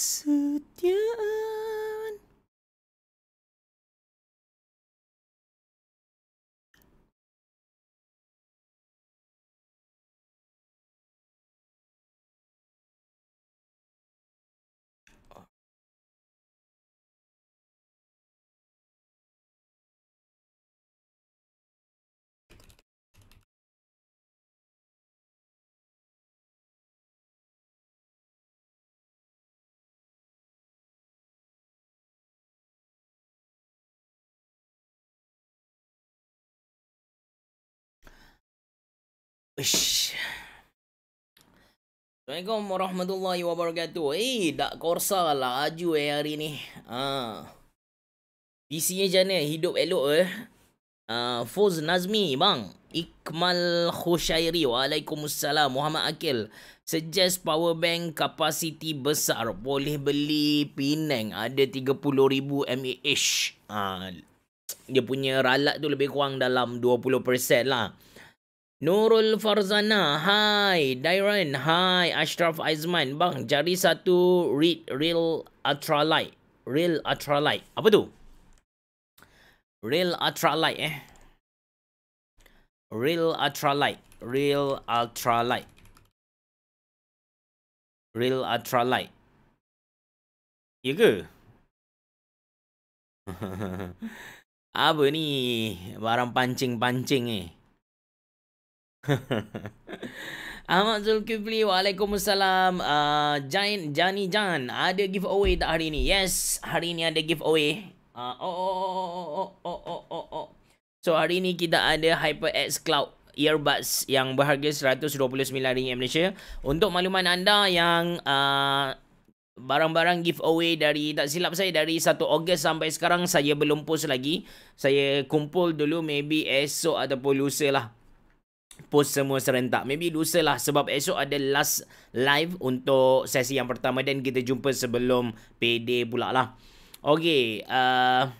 思念。Assalamualaikum warahmatullahi wabarakatuh. Eh, dak korsa lah aju eh hari ni. Ha. PC-nya jana hidup elok eh. Uh, Fuz Nazmi, bang. Ikmal Khushairi. Waalaikumsalam. Muhammad Akil. Suggest power bank kapasiti besar. Boleh beli Penang. Ada 30,000 mAh. Uh, dia punya ralat tu lebih kurang dalam 20% lah. Nurul Farzana, hai. Dairan, hai. Ashraf Aizman, bang. Jari satu read real ultralight. Real ultralight. Apa tu? Real ultralight eh. Real ultralight. Real ultralight. Real ultralight. Ya ke? Apa ni? Barang pancing-pancing eh. Ahmad Zulkifli, Waalaikumsalam. Uh, Giant Jani Jan, ada giveaway tak hari ni? Yes, hari ni ada giveaway. Uh, oh, oh, oh, oh, oh, oh, oh, So, hari ni kita ada HyperX Cloud earbuds yang berharga RM129 Malaysia. Untuk maklumat anda yang uh, barang-barang giveaway dari, tak silap saya, dari 1 Ogos sampai sekarang, saya belum post lagi. Saya kumpul dulu maybe esok ataupun lusa lah post semua serentak. Maybe lusa lah sebab esok ada last live untuk sesi yang pertama dan kita jumpa sebelum PD pula lah. Okay. Uh,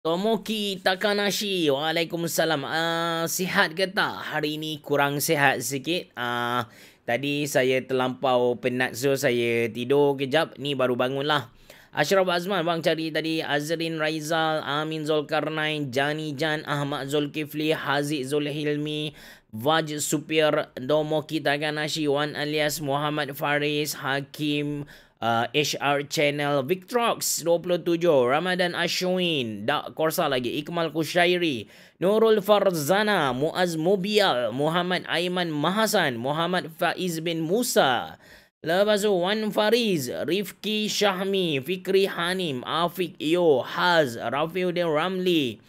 Tomoki Takanashi. Waalaikumsalam. Uh, sihat ke tak? Hari ini kurang sihat sikit. Uh, tadi saya terlampau penat so saya tidur kejap. Ni baru bangun lah. Ashraf Azman, Bang Cari tadi, Azrin Raizal, Amin Zulkarnain, Jani Jan, Ahmad Zulkifli, Haziq Zulhilmi, Vaj Supir, Domo Ganashi Wan Alias, Muhammad Faris, Hakim, Uh, HR Channel Victrox 27 Ramadan Ashwin Dak Korsa lagi Ikmal Kushairi Nurul Farzana Muaz Mubial Muhammad Aiman Mahasan Muhammad Faiz bin Musa Lepas tu Wan Fariz, Rifki Shahmi, Fikri Hanim, Afiq Yo, Haz, Rafiuddin Ramli,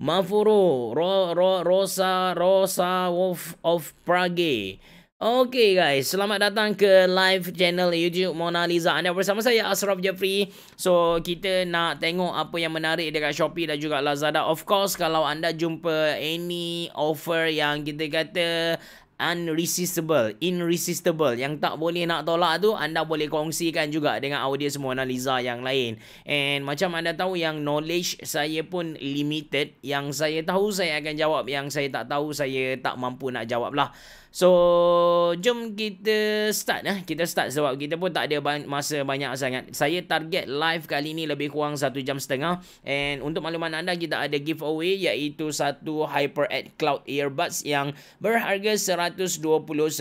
Mafuro, Ro, Ro, Rosa, Rosa Wolf of Prague. Okay guys, selamat datang ke live channel YouTube Mona Lisa. Anda bersama saya Asraf Jeffrey. So, kita nak tengok apa yang menarik dekat Shopee dan juga Lazada. Of course, kalau anda jumpa any offer yang kita kata unresistible, irresistible yang tak boleh nak tolak tu anda boleh kongsikan juga dengan audience semua analisa yang lain. And macam anda tahu yang knowledge saya pun limited, yang saya tahu saya akan jawab, yang saya tak tahu saya tak mampu nak jawab lah. So jom kita start lah. Kita start sebab kita pun tak ada masa banyak sangat. Saya target live kali ni lebih kurang 1 jam setengah. And untuk makluman anda kita ada giveaway iaitu satu HyperAd Cloud Earbuds yang berharga RM129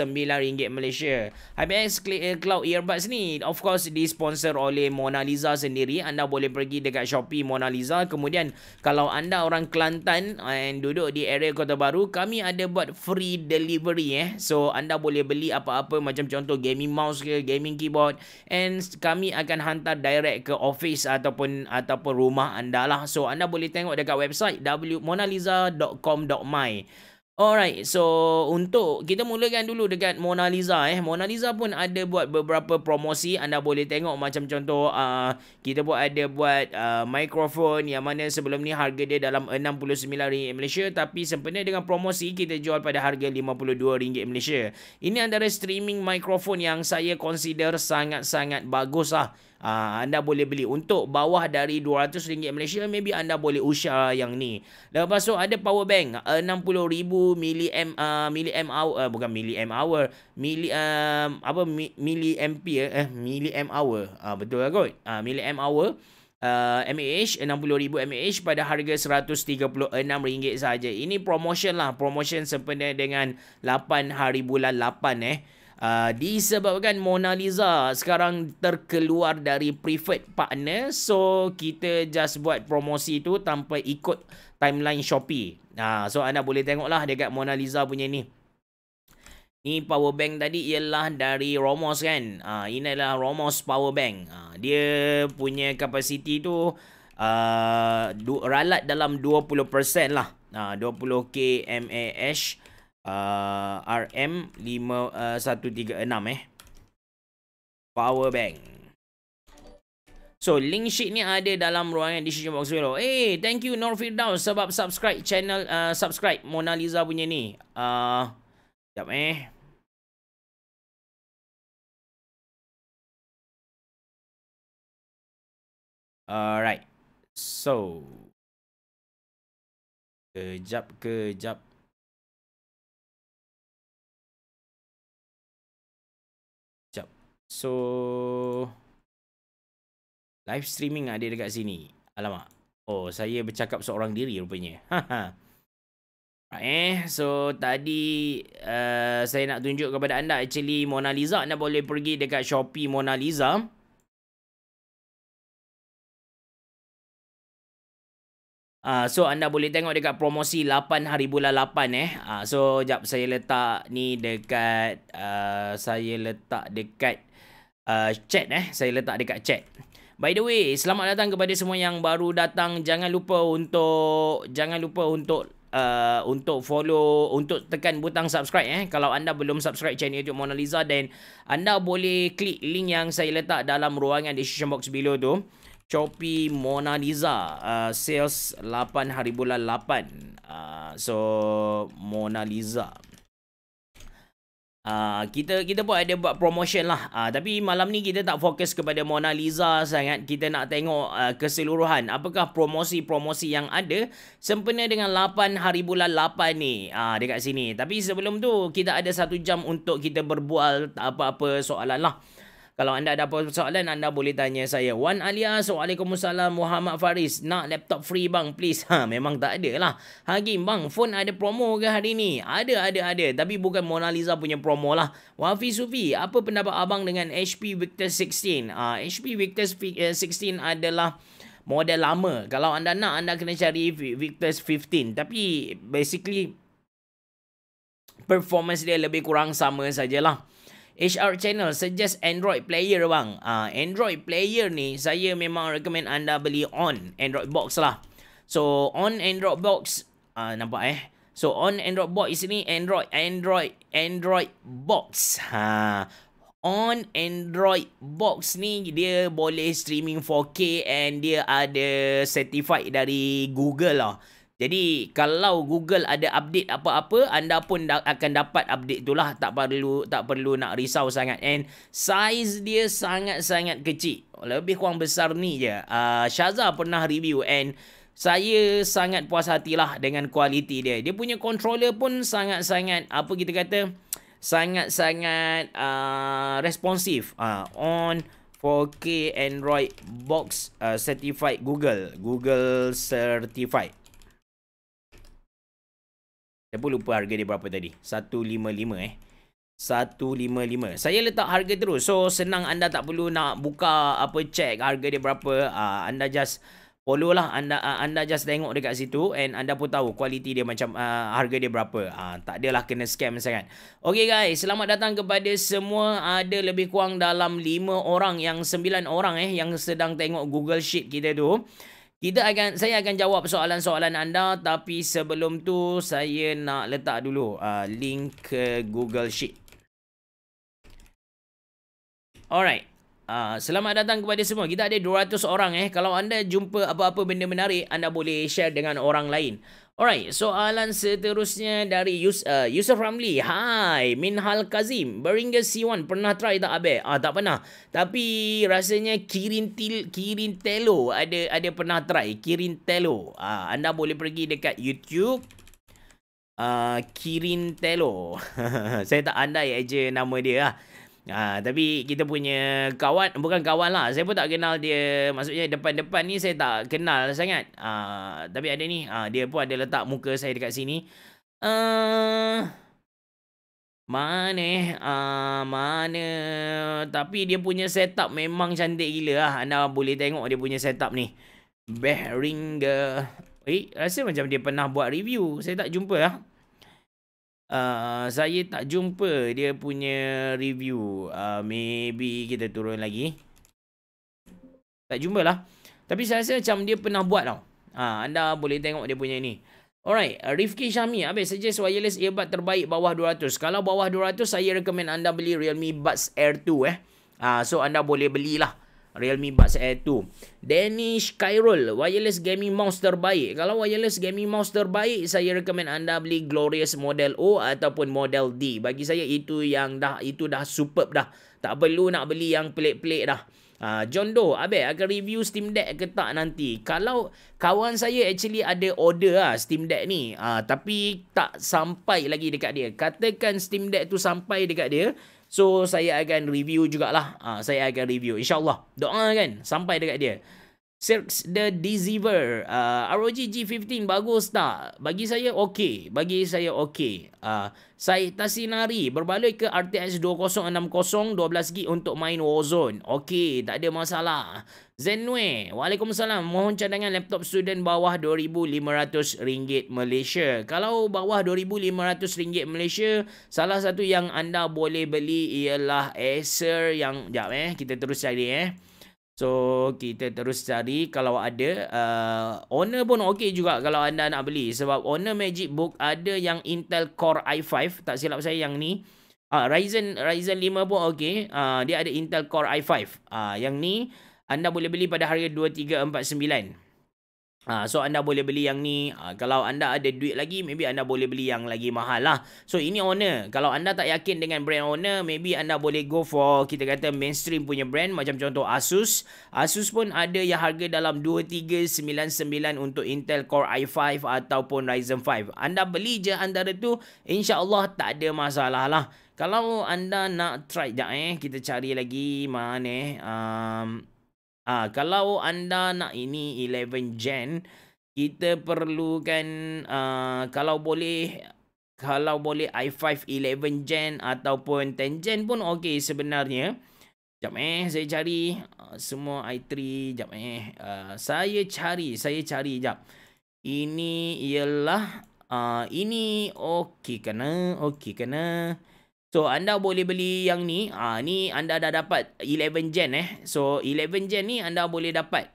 Malaysia. HyperAd eh, Cloud Earbuds ni of course disponsor oleh Mona Lisa sendiri. Anda boleh pergi dekat Shopee Mona Lisa. Kemudian kalau anda orang Kelantan and eh, duduk di area Kota Baru, kami ada buat free delivery eh eh. So anda boleh beli apa-apa macam contoh gaming mouse ke, gaming keyboard and kami akan hantar direct ke office ataupun ataupun rumah anda lah. So anda boleh tengok dekat website www.monaliza.com.my. Alright, so untuk kita mulakan dulu dekat Mona Lisa eh. Mona Lisa pun ada buat beberapa promosi. Anda boleh tengok macam contoh uh, kita buat ada buat uh, microphone yang mana sebelum ni harga dia dalam RM69 Malaysia tapi sempena dengan promosi kita jual pada harga RM52 Malaysia. Ini antara streaming microphone yang saya consider sangat-sangat bagus lah. Uh, anda boleh beli untuk bawah dari RM200 Malaysia maybe anda boleh usha yang ni. Lepas tu ada power bank 60000 eh, mili m ah, mili m hour eh, bukan mili m hour mili apa mili ampere eh mili m hour. Uh, betul lah kot. Uh, mili eh, m hour uh, mAh 60000 mAh pada harga RM136 saja. Ini promotion lah, promotion sempena dengan 8 hari bulan 8 eh. Uh, disebabkan Mona Lisa sekarang terkeluar dari private partner so kita just buat promosi tu tanpa ikut timeline Shopee. Uh, so anda boleh tengoklah dekat Mona Lisa punya ni. Ni power bank tadi ialah dari Romos kan. uh, ah, ini adalah Romos power bank. Uh, dia punya kapasiti tu uh, du- ralat dalam 20% lah. Ah uh, 20k mAh RM5136 uh, ah, ah, eh. Power bank. So link sheet ni ada dalam ruangan di description box below. Eh, hey, thank you Norfirdaus sebab subscribe channel uh, subscribe Mona Lisa punya ni. Ah, uh, jap eh. Alright. So kejap kejap So live streaming ada dekat sini. Alamak. Oh, saya bercakap seorang diri rupanya. Ha, ha. Eh, so tadi uh, saya nak tunjuk kepada anda actually Mona Lisa anda boleh pergi dekat Shopee Mona Lisa. Uh, so anda boleh tengok dekat promosi 8 hari bulan 8 eh. Uh, so jap saya letak ni dekat uh, saya letak dekat uh, uh, chat eh saya letak dekat chat By the way, selamat datang kepada semua yang baru datang. Jangan lupa untuk jangan lupa untuk uh, untuk follow, untuk tekan butang subscribe eh. Kalau anda belum subscribe channel YouTube Mona Lisa dan anda boleh klik link yang saya letak dalam ruangan description box below tu. Copy Mona Lisa uh, sales 8 hari bulan 8. Uh, so Mona Lisa. Uh, kita kita pun ada buat promotion lah uh, Tapi malam ni kita tak fokus kepada Mona Lisa sangat Kita nak tengok uh, keseluruhan Apakah promosi-promosi yang ada Sempena dengan 8 hari bulan 8 ni uh, Dekat sini Tapi sebelum tu kita ada satu jam untuk kita berbual Apa-apa soalan lah kalau anda ada apa-apa soalan, anda boleh tanya saya. Wan Alia, Waalaikumsalam Muhammad Faris. Nak laptop free bang, please. Ha, memang tak ada lah. Hakim, bang, phone ada promo ke hari ni? Ada, ada, ada. Tapi bukan Mona Lisa punya promo lah. Wafi Sufi, apa pendapat abang dengan HP Victor 16? Ah, ha, HP Victor 16 eh, adalah model lama. Kalau anda nak, anda kena cari Victor 15. Tapi basically, performance dia lebih kurang sama sajalah. HR Channel suggest Android player bang. Ah uh, Android player ni saya memang recommend anda beli on Android box lah. So on Android box ah uh, nampak eh. So on Android box ni Android Android Android box. Ha on Android box ni dia boleh streaming 4K and dia ada certified dari Google lah. Jadi kalau Google ada update apa-apa anda pun da- akan dapat update itulah tak perlu tak perlu nak risau sangat and size dia sangat-sangat kecil. Lebih kurang besar ni je. Uh, ah, Syaza pernah review and saya sangat puas hatilah dengan kualiti dia. Dia punya controller pun sangat-sangat apa kita kata sangat-sangat uh, ah, responsif uh, ah, on 4K Android box uh, certified Google Google certified saya pun lupa harga dia berapa tadi. 155 eh. 155. Saya letak harga terus. So senang anda tak perlu nak buka apa check harga dia berapa. Uh, anda just follow lah anda uh, anda just tengok dekat situ and anda pun tahu kualiti dia macam uh, harga dia berapa. uh, tak adalah kena scam sangat. Okay guys, selamat datang kepada semua uh, ada lebih kurang dalam 5 orang yang 9 orang eh yang sedang tengok Google Sheet kita tu. Kita akan saya akan jawab soalan-soalan anda tapi sebelum tu saya nak letak dulu uh, link ke Google Sheet. Alright. Uh, selamat datang kepada semua. Kita ada 200 orang eh. Kalau anda jumpa apa-apa benda menarik, anda boleh share dengan orang lain. Alright, soalan seterusnya dari Yus, uh, Yusuf Ramli. Hai, Minhal Kazim. Beringa C1, pernah try tak Abel? Ah, tak pernah. Tapi rasanya Kirin, Til, Kirin Telo ada ada pernah try. Kirin Telo. Ah, anda boleh pergi dekat YouTube. Uh, Kirin Telo. Saya tak andai aja nama dia lah. Ha, tapi kita punya kawan, bukan kawan lah. Saya pun tak kenal dia. Maksudnya depan-depan ni saya tak kenal sangat. Ha, tapi ada ni. Ha, dia pun ada letak muka saya dekat sini. Uh, mana eh? Uh, mana? Tapi dia punya setup memang cantik gila lah. Anda boleh tengok dia punya setup ni. Behringer. Eh, rasa macam dia pernah buat review. Saya tak jumpa lah. Ah, saya tak jumpa dia punya review. Uh, maybe kita turun lagi. Tak jumpa lah. Tapi saya rasa macam dia pernah buat tau. Ha, anda boleh tengok dia punya ni. Alright, Rifki Syami. Habis suggest wireless earbud terbaik bawah 200. Kalau bawah 200, saya recommend anda beli Realme Buds Air 2 eh. Ha, so anda boleh belilah. Realme Buds Air 2. Danish Kyrol, wireless gaming mouse terbaik. Kalau wireless gaming mouse terbaik, saya rekomen anda beli Glorious Model O ataupun Model D. Bagi saya itu yang dah itu dah superb dah. Tak perlu nak beli yang pelik-pelik dah. Uh, John Doe, Abel akan review Steam Deck ke tak nanti? Kalau kawan saya actually ada order lah Steam Deck ni. Uh, tapi tak sampai lagi dekat dia. Katakan Steam Deck tu sampai dekat dia. So saya akan review jugalah. Ha, saya akan review insyaAllah. Doa kan sampai dekat dia. Sirks the Deceiver. Uh, ROG G15 bagus tak? Bagi saya okey. Bagi saya okey. Uh, ah, saya Tasinari berbaloi ke RTX 2060 12GB untuk main Warzone. Okey, tak ada masalah. Zenwe, Waalaikumsalam. Mohon cadangan laptop student bawah RM2,500 Malaysia. Kalau bawah RM2,500 Malaysia, salah satu yang anda boleh beli ialah Acer yang... Sekejap eh, kita terus cari eh. So kita terus cari kalau ada uh, owner pun okey juga kalau anda nak beli sebab owner Magic Book ada yang Intel Core i5 tak silap saya yang ni uh, Ryzen Ryzen 5 pun okey uh, dia ada Intel Core i5 uh, ah, yang ni anda boleh beli pada harga 2349 Ha, so anda boleh beli yang ni ha, Kalau anda ada duit lagi Maybe anda boleh beli yang lagi mahal lah So ini owner Kalau anda tak yakin dengan brand owner Maybe anda boleh go for Kita kata mainstream punya brand Macam contoh Asus Asus pun ada yang harga dalam 2399 Untuk Intel Core i5 Ataupun Ryzen 5 Anda beli je antara tu InsyaAllah tak ada masalah lah Kalau anda nak try Sekejap eh Kita cari lagi Mana eh um, Ha, kalau anda nak ini 11 Gen, kita perlukan uh, kalau boleh kalau boleh i5 11 Gen ataupun 10 Gen pun okey sebenarnya. Jap eh saya cari uh, semua i3 jap eh uh, saya cari saya cari jap. Ini ialah uh, ini okey kena okey kena. So anda boleh beli yang ni. Ah ni anda dah dapat 11 gen eh. So 11 gen ni anda boleh dapat.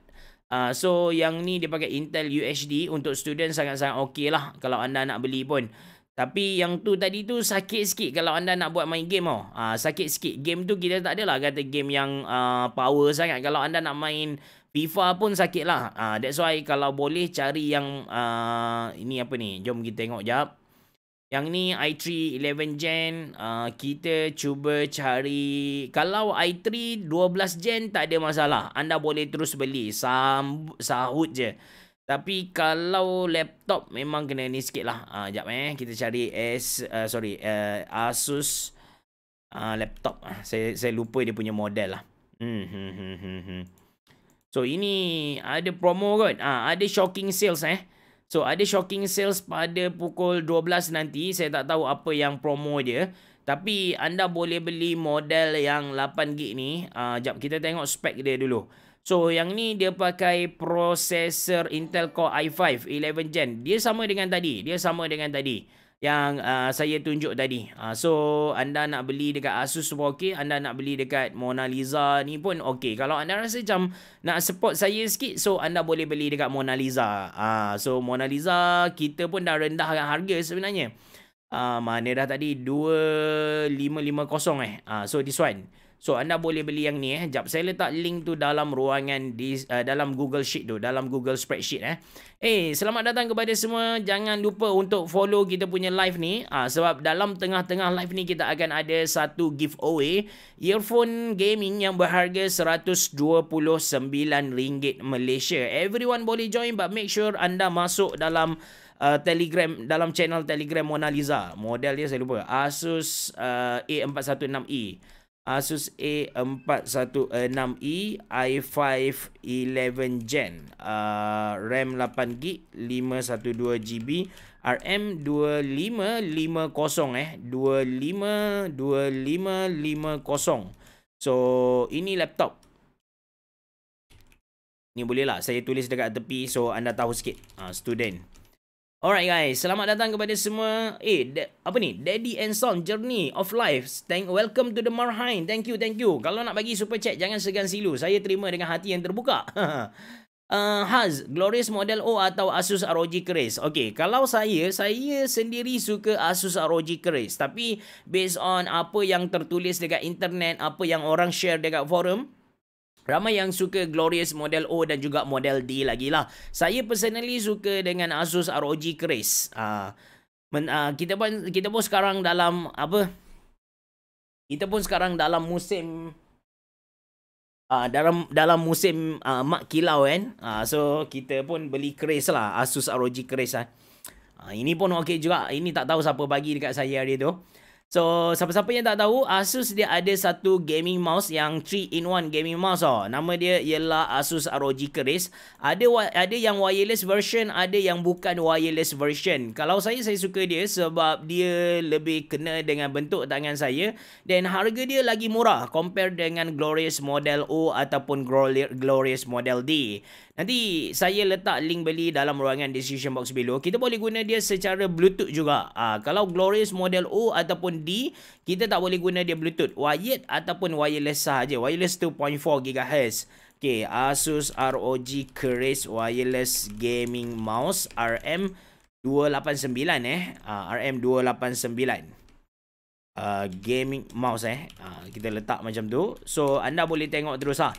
Ah so yang ni dia pakai Intel UHD untuk student sangat-sangat okey lah kalau anda nak beli pun. Tapi yang tu tadi tu sakit sikit kalau anda nak buat main game oh. Ah sakit sikit. Game tu kita tak adalah kata game yang uh, power sangat kalau anda nak main FIFA pun sakit lah. Uh, that's why kalau boleh cari yang... Uh, ini apa ni? Jom kita tengok jap. Yang ni i3 11 gen uh, kita cuba cari kalau i3 12 gen tak ada masalah anda boleh terus beli Sam, sahut je tapi kalau laptop memang kena ni sikit lah. Ah uh, jap eh kita cari S uh, sorry uh, Asus uh, laptop. Ah, saya saya lupa dia punya model lah. Hmm, hmm, hmm, so ini ada promo kot. uh, ada shocking sales eh. So ada shocking sales pada pukul 12 nanti. Saya tak tahu apa yang promo dia. Tapi anda boleh beli model yang 8GB ni. Uh, jap kita tengok spek dia dulu. So yang ni dia pakai prosesor Intel Core i5 11 Gen. Dia sama dengan tadi. Dia sama dengan tadi yang uh, saya tunjuk tadi. Uh, so anda nak beli dekat Asus pun okey, anda nak beli dekat Mona Lisa ni pun okey. Kalau anda rasa macam nak support saya sikit, so anda boleh beli dekat Mona Lisa. Uh, so Mona Lisa kita pun dah rendahkan harga sebenarnya. Uh, mana dah tadi 2550 eh. Uh, so this one So anda boleh beli yang ni eh. Jap saya letak link tu dalam ruangan di uh, dalam Google Sheet tu, dalam Google Spreadsheet eh. Eh, selamat datang kepada semua. Jangan lupa untuk follow kita punya live ni ah sebab dalam tengah-tengah live ni kita akan ada satu giveaway earphone gaming yang berharga RM129 Malaysia. Everyone boleh join but make sure anda masuk dalam Uh, telegram dalam channel Telegram Mona Lisa model dia saya lupa Asus uh, A416E Asus A416i i5 11 Gen uh, RAM 8GB 512GB RM 2550 eh 252550 So ini laptop Ni boleh lah saya tulis dekat tepi so anda tahu sikit uh, Student Alright guys, selamat datang kepada semua. Eh, da- apa ni? Daddy and Son Journey of Life. Thank welcome to the Marhain. Thank you, thank you. Kalau nak bagi super chat jangan segan silu. Saya terima dengan hati yang terbuka. uh, Haz, Glorious Model O atau Asus ROG Crace? Okay, kalau saya, saya sendiri suka Asus ROG Crace. Tapi, based on apa yang tertulis dekat internet, apa yang orang share dekat forum, Ramai yang suka Glorious Model O dan juga Model D lagi lah. Saya personally suka dengan Asus ROG Kris. Uh, ah, uh, ah, kita pun kita pun sekarang dalam apa? Kita pun sekarang dalam musim uh, dalam dalam musim uh, mak kilau kan. Uh, so kita pun beli Kris lah, Asus ROG Kris ah. Uh, ini pun okey juga. Ini tak tahu siapa bagi dekat saya hari tu. So siapa-siapa yang tak tahu Asus dia ada satu gaming mouse yang 3 in 1 gaming mouse oh. Nama dia ialah Asus ROG Keris. Ada ada yang wireless version, ada yang bukan wireless version. Kalau saya saya suka dia sebab dia lebih kena dengan bentuk tangan saya dan harga dia lagi murah compare dengan Glorious Model O ataupun Glorious Model D. Nanti saya letak link beli dalam ruangan description box below. Kita boleh guna dia secara bluetooth juga. ha, kalau Glorious model O ataupun D, kita tak boleh guna dia bluetooth. Wired ataupun wireless saja. Wireless 2.4 GHz. Okay, Asus ROG Keras Wireless Gaming Mouse RM 289 eh. ha, RM 289. Uh, gaming mouse eh uh, kita letak macam tu so anda boleh tengok terus ah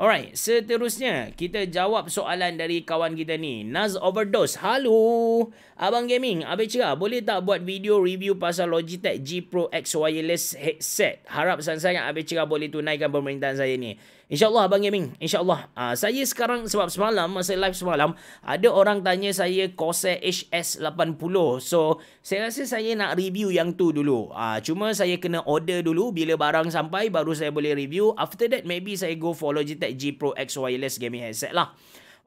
Alright, seterusnya kita jawab soalan dari kawan kita ni. Naz Overdose. Halo, Abang Gaming. Abang Cira, boleh tak buat video review pasal Logitech G Pro X Wireless Headset? Harap sangat-sangat Abang Cira boleh tunaikan permintaan saya ni. InsyaAllah Abang Gaming. InsyaAllah. Uh, ah, saya sekarang sebab semalam, masa live semalam, ada orang tanya saya Corsair HS80. So, saya rasa saya nak review yang tu dulu. Uh, cuma saya kena order dulu. Bila barang sampai, baru saya boleh review. After that, maybe saya go for Logitech G Pro X Wireless Gaming Headset lah.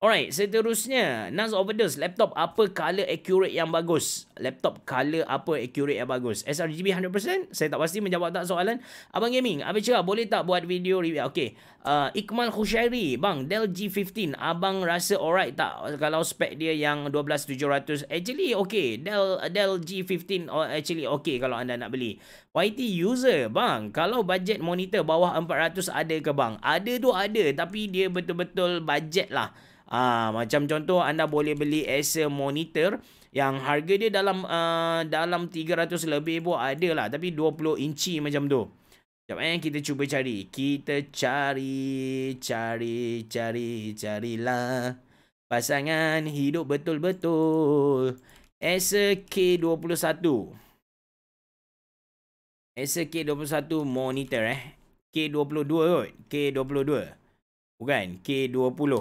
Alright, seterusnya, Nas Overdose laptop apa colour accurate yang bagus? Laptop colour apa accurate yang bagus? sRGB 100%? Saya tak pasti menjawab tak soalan. Abang Gaming, apa cakap boleh tak buat video review? Okay. Uh, Iqmal Khushairi, bang, Dell G15, abang rasa alright tak kalau spek dia yang 12700? Actually, okay. Dell Dell G15 actually okay kalau anda nak beli. YT user, bang, kalau budget monitor bawah 400 ada ke bang? Ada tu ada tapi dia betul-betul budget lah. Ah, macam contoh anda boleh beli Acer monitor yang harga dia dalam uh, dalam 300 lebih pun ada lah tapi 20 inci macam tu. Jom eh kita cuba cari. Kita cari cari cari carilah pasangan hidup betul-betul. Acer K21. Acer K21 monitor eh. K22 kot. K22. Bukan K20.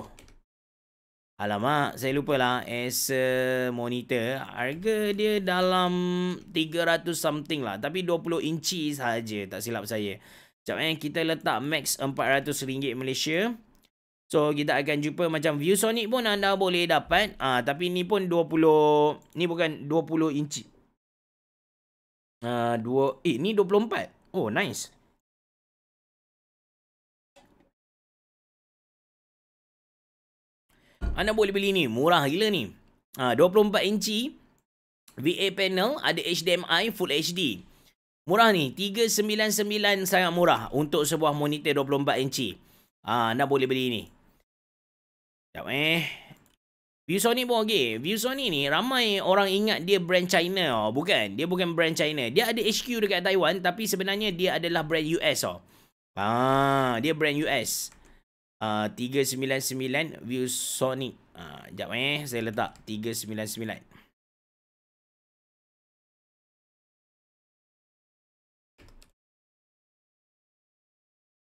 Alamak, saya lupa lah. As monitor, harga dia dalam 300 something lah. Tapi 20 inci saja tak silap saya. Sekejap eh, kita letak max RM400 Malaysia. So, kita akan jumpa macam ViewSonic pun anda boleh dapat. Ah, ha, Tapi ni pun 20, ni bukan 20 inci. Uh, dua, eh, ni 24. Oh, nice. Anda boleh beli ni. Murah gila ni. Ha, 24 inci VA panel ada HDMI Full HD. Murah ni. 399 sangat murah untuk sebuah monitor 24 inci. Ha, anda boleh beli ni. Sekejap eh. ViewSonic pun okey. ViewSonic ni ramai orang ingat dia brand China. Oh. Bukan. Dia bukan brand China. Dia ada HQ dekat Taiwan tapi sebenarnya dia adalah brand US. Oh. Ah, dia brand US. 399 view Sony. Ha, jap eh, saya letak 399.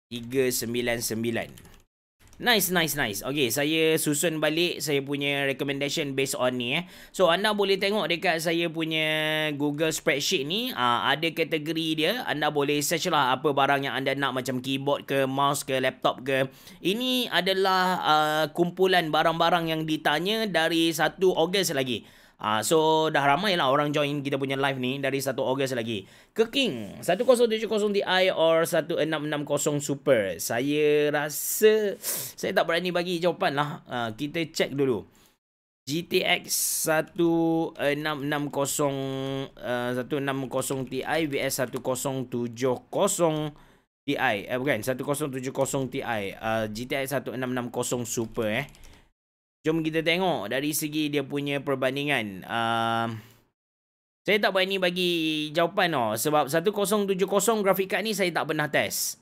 Tiga sembilan sembilan. Nice, nice, nice. Okay, saya susun balik saya punya recommendation based on ni eh. So, anda boleh tengok dekat saya punya Google Spreadsheet ni. Uh, ada kategori dia. Anda boleh search lah apa barang yang anda nak macam keyboard ke, mouse ke, laptop ke. Ini adalah uh, kumpulan barang-barang yang ditanya dari 1 Ogos lagi. Uh, so dah ramai lah orang join kita punya live ni dari 1 Ogos lagi. Keking 1070 Ti or 1660 Super. Saya rasa saya tak berani bagi jawapan lah. Uh, kita check dulu. GTX 1660 uh, 1660 Ti vs 1070 Ti. Eh bukan 1070 Ti. Uh, GTX 1660 Super eh. Jom kita tengok dari segi dia punya perbandingan. Uh, saya tak berani bagi jawapan oh, sebab 1070 grafik kad ni saya tak pernah test.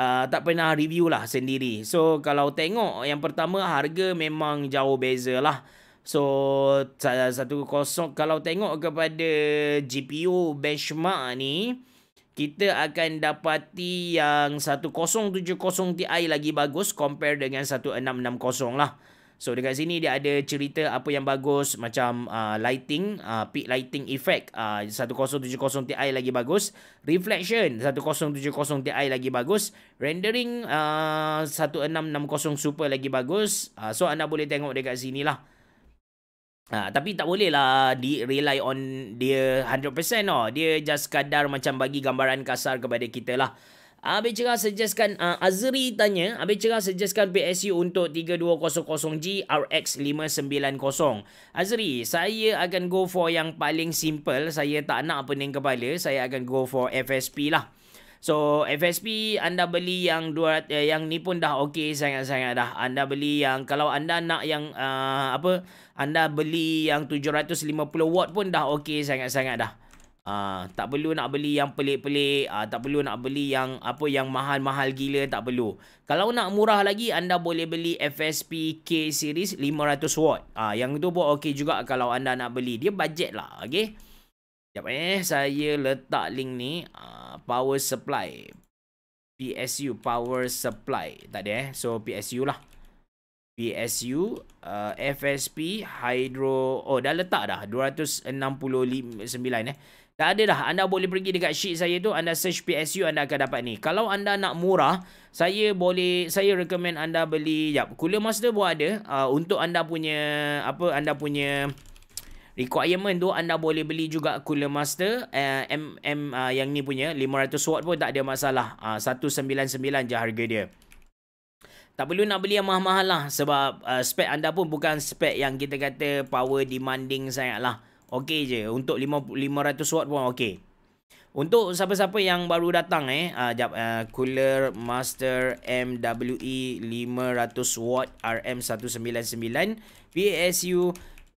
Uh, tak pernah review lah sendiri. So kalau tengok yang pertama harga memang jauh beza lah. So satu kosong kalau tengok kepada GPU benchmark ni kita akan dapati yang 1070 Ti lagi bagus compare dengan 1660 lah. So dekat sini dia ada cerita apa yang bagus macam uh, lighting, uh, peak lighting effect uh, 1070 Ti lagi bagus, reflection 1070 Ti lagi bagus, rendering uh, 1660 Super lagi bagus. Uh, so anda boleh tengok dekat sini lah. Uh, tapi tak boleh lah di rely on dia 100% oh. Dia just kadar macam bagi gambaran kasar kepada kita lah. Abang Cerah suggestkan uh, Azri tanya Abang Cerah suggestkan PSU untuk 3200G RX 590 Azri saya akan go for yang paling simple saya tak nak pening kepala saya akan go for FSP lah So FSP anda beli yang dua eh, yang ni pun dah okey sangat-sangat dah. Anda beli yang kalau anda nak yang uh, apa anda beli yang 750 watt pun dah okey sangat-sangat dah. Ah, tak perlu nak beli yang pelik-pelik, ah, tak perlu nak beli yang apa yang mahal-mahal gila, tak perlu. Kalau nak murah lagi, anda boleh beli FSP K series 500 watt. Ah, yang tu pun okey juga kalau anda nak beli. Dia budget lah, okay? Sekejap eh, saya letak link ni. Ah, power supply. PSU, power supply. Tak ada eh, so PSU lah. PSU uh, ah, FSP Hydro Oh dah letak dah 269 eh tak ada dah. Anda boleh pergi dekat sheet saya tu. Anda search PSU. Anda akan dapat ni. Kalau anda nak murah. Saya boleh. Saya recommend anda beli. Sekejap. Cooler Master pun ada. Uh, untuk anda punya. Apa. Anda punya. Requirement tu. Anda boleh beli juga Cooler Master. Uh, MM. Uh, yang ni punya. 500 watt pun tak ada masalah. Uh, ah, 199 je harga dia. Tak perlu nak beli yang mahal-mahal lah. Sebab uh, spek anda pun bukan spek yang kita kata power demanding sangat lah. Okey je. Untuk 500 watt pun okey. Untuk siapa-siapa yang baru datang eh. Uh, jap, uh, Cooler Master MWE 500 watt RM199. PSU.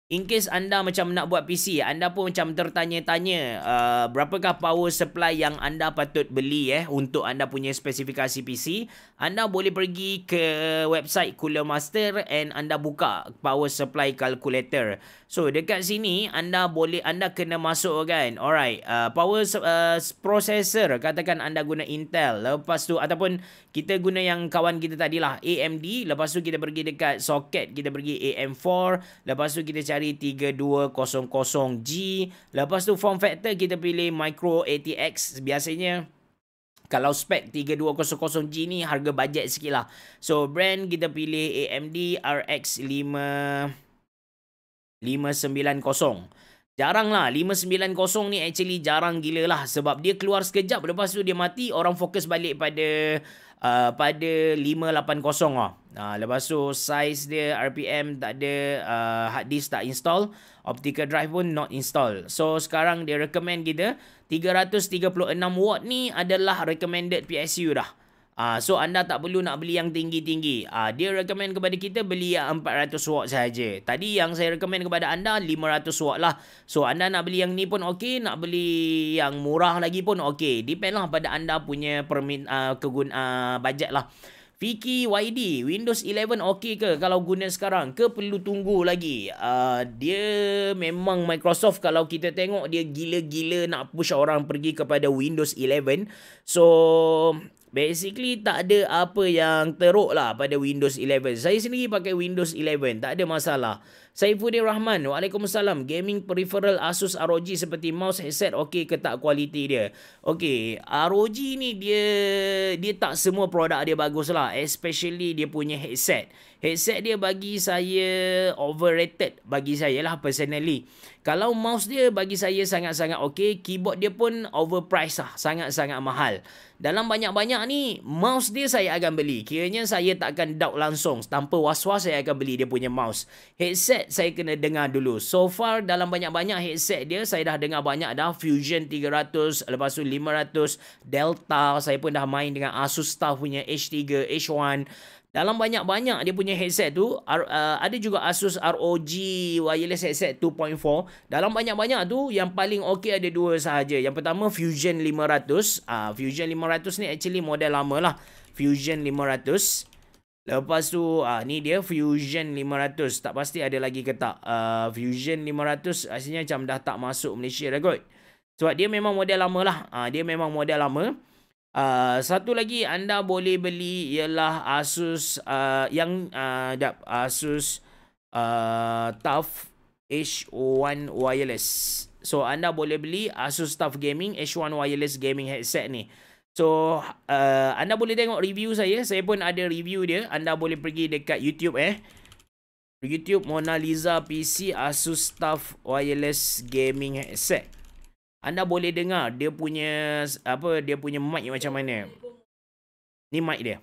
In case anda macam nak buat PC, anda pun macam tertanya-tanya uh, berapakah power supply yang anda patut beli eh untuk anda punya spesifikasi PC, anda boleh pergi ke website Cooler Master and anda buka power supply calculator. So dekat sini anda boleh anda kena masuk kan. Alright, uh, power uh, processor katakan anda guna Intel. Lepas tu ataupun kita guna yang kawan kita tadi lah AMD. Lepas tu kita pergi dekat socket, kita pergi AM4. Lepas tu kita cari 3200G. Lepas tu form factor kita pilih micro ATX biasanya kalau spek 3200G ni harga bajet sikit lah. So brand kita pilih AMD RX 5590. Jarang lah 590 ni actually jarang gila lah sebab dia keluar sekejap lepas tu dia mati orang fokus balik pada uh, pada 580 ah. Uh, lepas tu size dia RPM tak ada uh, hard disk tak install optical drive pun not install so sekarang dia recommend kita 336 watt ni adalah recommended PSU dah Uh, so anda tak perlu nak beli yang tinggi-tinggi. Uh, dia recommend kepada kita beli yang 400 watt saja. Tadi yang saya recommend kepada anda 500 watt lah. So anda nak beli yang ni pun okey, nak beli yang murah lagi pun okey. Dependlah pada anda punya permit uh, ah, keguna uh, bajet lah. Fiki YD, Windows 11 okey ke kalau guna sekarang ke perlu tunggu lagi? Uh, dia memang Microsoft kalau kita tengok dia gila-gila nak push orang pergi kepada Windows 11. So Basically tak ada apa yang teruk lah pada Windows 11. Saya sendiri pakai Windows 11. Tak ada masalah. Saifuddin Rahman. Waalaikumsalam. Gaming peripheral Asus ROG seperti mouse headset okey ke tak kualiti dia? Okey. ROG ni dia dia tak semua produk dia bagus lah. Especially dia punya headset. Headset dia bagi saya overrated. Bagi saya lah personally. Kalau mouse dia bagi saya sangat-sangat okey. Keyboard dia pun overpriced lah. Sangat-sangat mahal. Dalam banyak-banyak ni, mouse dia saya akan beli. Kiranya saya tak akan doubt langsung. Tanpa was-was, saya akan beli dia punya mouse. Headset saya kena dengar dulu. So far, dalam banyak-banyak headset dia, saya dah dengar banyak dah. Fusion 300, lepas tu 500, Delta. Saya pun dah main dengan Asus Star punya H3, H1. Dalam banyak-banyak dia punya headset tu, uh, ada juga Asus ROG wireless headset 2.4. Dalam banyak-banyak tu, yang paling okey ada dua sahaja. Yang pertama, Fusion 500. Ah, Fusion 500 ni actually model lama lah. Fusion 500. Lepas tu, ah, ni dia Fusion 500. Tak pasti ada lagi ke tak. Ah, Fusion 500 asalnya macam dah tak masuk Malaysia dah kot. Sebab dia memang model lama lah. dia memang model lama. Uh, satu lagi anda boleh beli ialah Asus uh, yang uh, Asus uh, TUF H1 Wireless. So anda boleh beli Asus Tough Gaming H1 Wireless Gaming Headset ni. So uh, anda boleh tengok review saya. Saya pun ada review dia. Anda boleh pergi dekat YouTube eh. YouTube Mona Lisa PC Asus Tough Wireless Gaming Headset. Anda boleh dengar dia punya apa dia punya mic macam mana. Ni mic dia.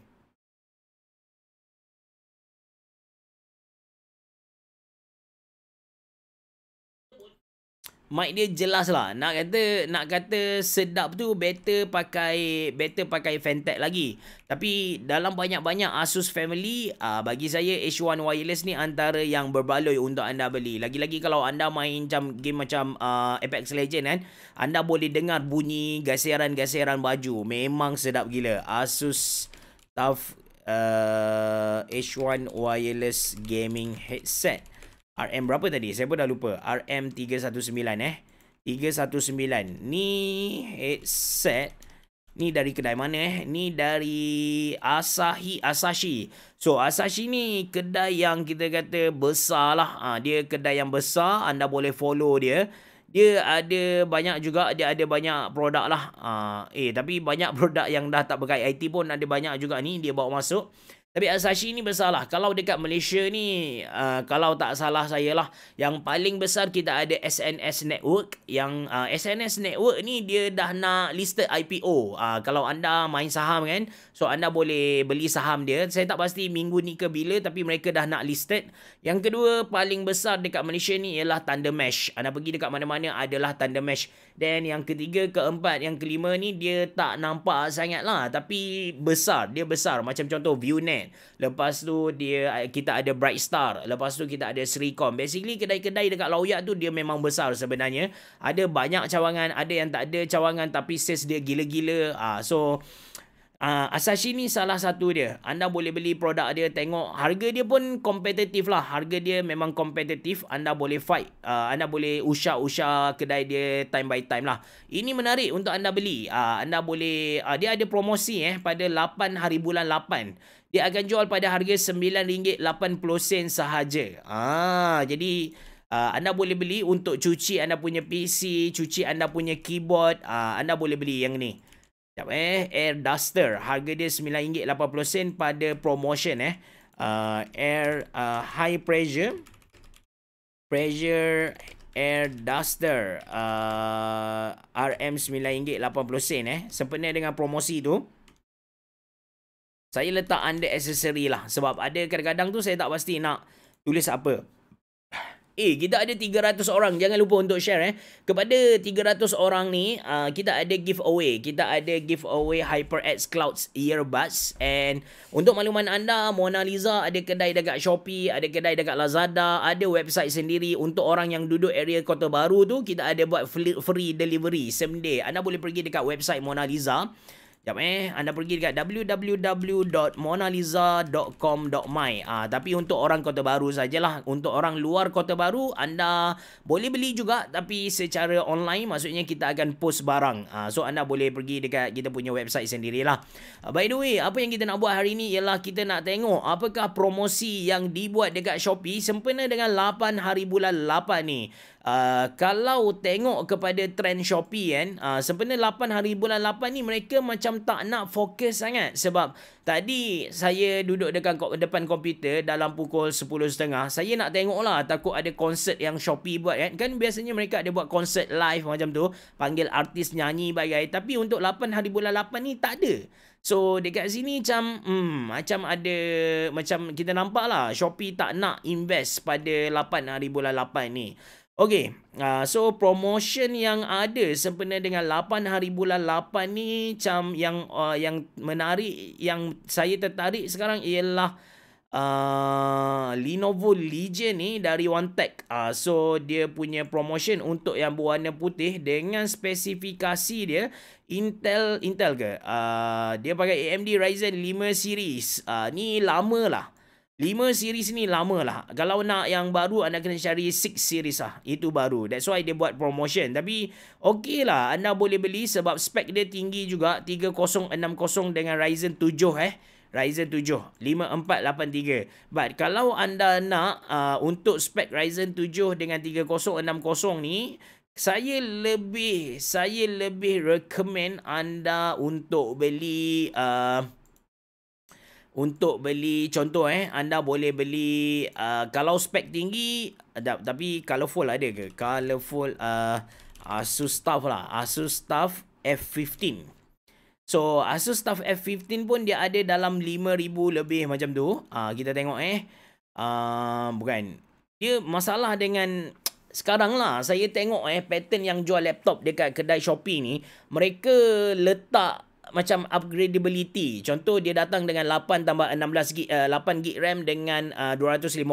mic dia jelas lah. Nak kata nak kata sedap tu better pakai better pakai Fantech lagi. Tapi dalam banyak-banyak Asus family uh, bagi saya H1 wireless ni antara yang berbaloi untuk anda beli. Lagi-lagi kalau anda main macam game macam uh, Apex Legend kan, anda boleh dengar bunyi gaseran-gaseran baju. Memang sedap gila. Asus Tough uh, H1 wireless gaming headset. RM berapa tadi? Saya pun dah lupa. RM319 eh. 319. Ni headset. Eh, ni dari kedai mana eh? Ni dari Asahi Asashi. So Asashi ni kedai yang kita kata besar lah. Ha, dia kedai yang besar. Anda boleh follow dia. Dia ada banyak juga. Dia ada banyak produk lah. Ha, eh tapi banyak produk yang dah tak berkait IT pun ada banyak juga ni. Dia bawa masuk. Tapi Asahi ni besarlah. Kalau dekat Malaysia ni, uh, kalau tak salah saya lah, yang paling besar kita ada SNS Network. Yang uh, ah, SNS Network ni dia dah nak listed IPO. Uh, ah, kalau anda main saham kan, so anda boleh beli saham dia. Saya tak pasti minggu ni ke bila tapi mereka dah nak listed. Yang kedua paling besar dekat Malaysia ni ialah Thunder Mesh. Anda pergi dekat mana-mana adalah Thunder Mesh. Then yang ketiga, keempat, yang kelima ni dia tak nampak sangat lah. Tapi besar, dia besar. Macam contoh ViewNet. Internet. Lepas tu dia kita ada Bright Star. Lepas tu kita ada Sericom. Basically kedai-kedai dekat Lawyak tu dia memang besar sebenarnya. Ada banyak cawangan. Ada yang tak ada cawangan tapi sales dia gila-gila. Uh, so Uh, Asahi ni salah satu dia. Anda boleh beli produk dia. Tengok harga dia pun kompetitif lah. Harga dia memang kompetitif. Anda boleh fight. Uh, anda boleh usha-usha kedai dia time by time lah. Ini menarik untuk anda beli. Uh, anda boleh... Uh, dia ada promosi eh pada 8 hari bulan 8 dia akan jual pada harga RM9.80 sahaja. Ah, jadi uh, anda boleh beli untuk cuci anda punya PC, cuci anda punya keyboard, uh, anda boleh beli yang ni. Sekejap eh, air duster. Harga dia RM9.80 pada promotion eh. Uh, air uh, high pressure. Pressure air duster. Uh, RM9.80 eh. Sempena dengan promosi tu saya letak under accessory lah. Sebab ada kadang-kadang tu saya tak pasti nak tulis apa. Eh, kita ada 300 orang. Jangan lupa untuk share eh. Kepada 300 orang ni, uh, kita ada giveaway. Kita ada giveaway HyperX Clouds Earbuds. And untuk makluman anda, Mona Lisa ada kedai dekat Shopee, ada kedai dekat Lazada, ada website sendiri. Untuk orang yang duduk area Kota Baru tu, kita ada buat free delivery. Same day. Anda boleh pergi dekat website Mona Lisa. Sekejap eh, anda pergi dekat www.monaliza.com.my ha, ah, Tapi untuk orang kota baru sajalah Untuk orang luar kota baru, anda boleh beli juga Tapi secara online, maksudnya kita akan post barang ha, So anda boleh pergi dekat kita punya website sendirilah ha, By the way, apa yang kita nak buat hari ini Ialah kita nak tengok apakah promosi yang dibuat dekat Shopee Sempena dengan 8 hari bulan 8 ni Uh, kalau tengok kepada trend Shopee kan uh, sebenarnya 8 hari bulan 8 ni mereka macam tak nak fokus sangat sebab tadi saya duduk dekat depan komputer dalam pukul 10.30 saya nak tengok lah takut ada konsert yang Shopee buat kan kan biasanya mereka ada buat konsert live macam tu panggil artis nyanyi bagai tapi untuk 8 hari bulan 8 ni tak ada So dekat sini macam hmm, macam ada macam kita nampak lah Shopee tak nak invest pada 8 hari bulan 8 ni. Okey, uh, so promotion yang ada sempena dengan 8 hari bulan 8 ni cam yang uh, yang menarik yang saya tertarik sekarang ialah uh, Lenovo Legion ni dari OneTech. Uh, so dia punya promotion untuk yang berwarna putih dengan spesifikasi dia Intel Intel ke? Uh, dia pakai AMD Ryzen 5 series. Uh, ni lama Lima series ni lama lah. Kalau nak yang baru, anda kena cari six series lah. Itu baru. That's why dia buat promotion. Tapi, okey lah. Anda boleh beli sebab spek dia tinggi juga. 3060 dengan Ryzen 7 eh. Ryzen 7, 5483. But kalau anda nak uh, untuk spek Ryzen 7 dengan 3060 ni, saya lebih, saya lebih recommend anda untuk beli uh, untuk beli contoh eh anda boleh beli uh, kalau spek tinggi ada tapi colorful ada ke colorful uh, Asus Staff lah Asus Staff F15 So Asus Staff F15 pun dia ada dalam 5000 lebih macam tu. Ah uh, kita tengok eh. uh, bukan. Dia masalah dengan sekarang lah saya tengok eh pattern yang jual laptop dekat kedai Shopee ni, mereka letak macam upgradeability. Contoh dia datang dengan 8 tambah 16 gig uh, eh, 8 gig RAM dengan uh, 256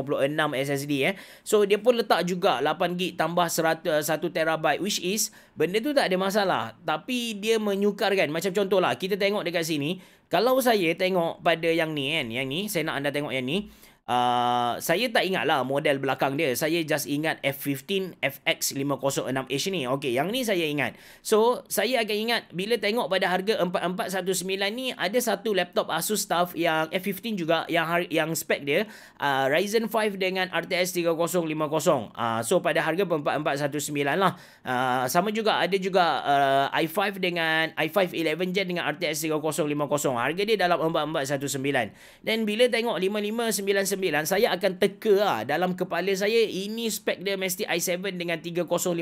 SSD eh. So dia pun letak juga 8 gig tambah 100, uh, 1 terabyte which is benda tu tak ada masalah. Tapi dia menyukarkan. Macam contohlah kita tengok dekat sini, kalau saya tengok pada yang ni kan, yang ni saya nak anda tengok yang ni. Uh, saya tak ingat lah model belakang dia. Saya just ingat F-15 FX 506H ni. Okay, yang ni saya ingat. So, saya agak ingat bila tengok pada harga 4419 ni, ada satu laptop Asus staff yang F-15 juga yang yang spek dia uh, Ryzen 5 dengan RTX 3050. Uh, so, pada harga 4419 lah. Uh, sama juga ada juga uh, i5 dengan i5 11 Gen dengan RTX 3050. Harga dia dalam 4419. Dan bila tengok 5599 9 saya akan teka lah dalam kepala saya ini spek dia mesti i7 dengan 3050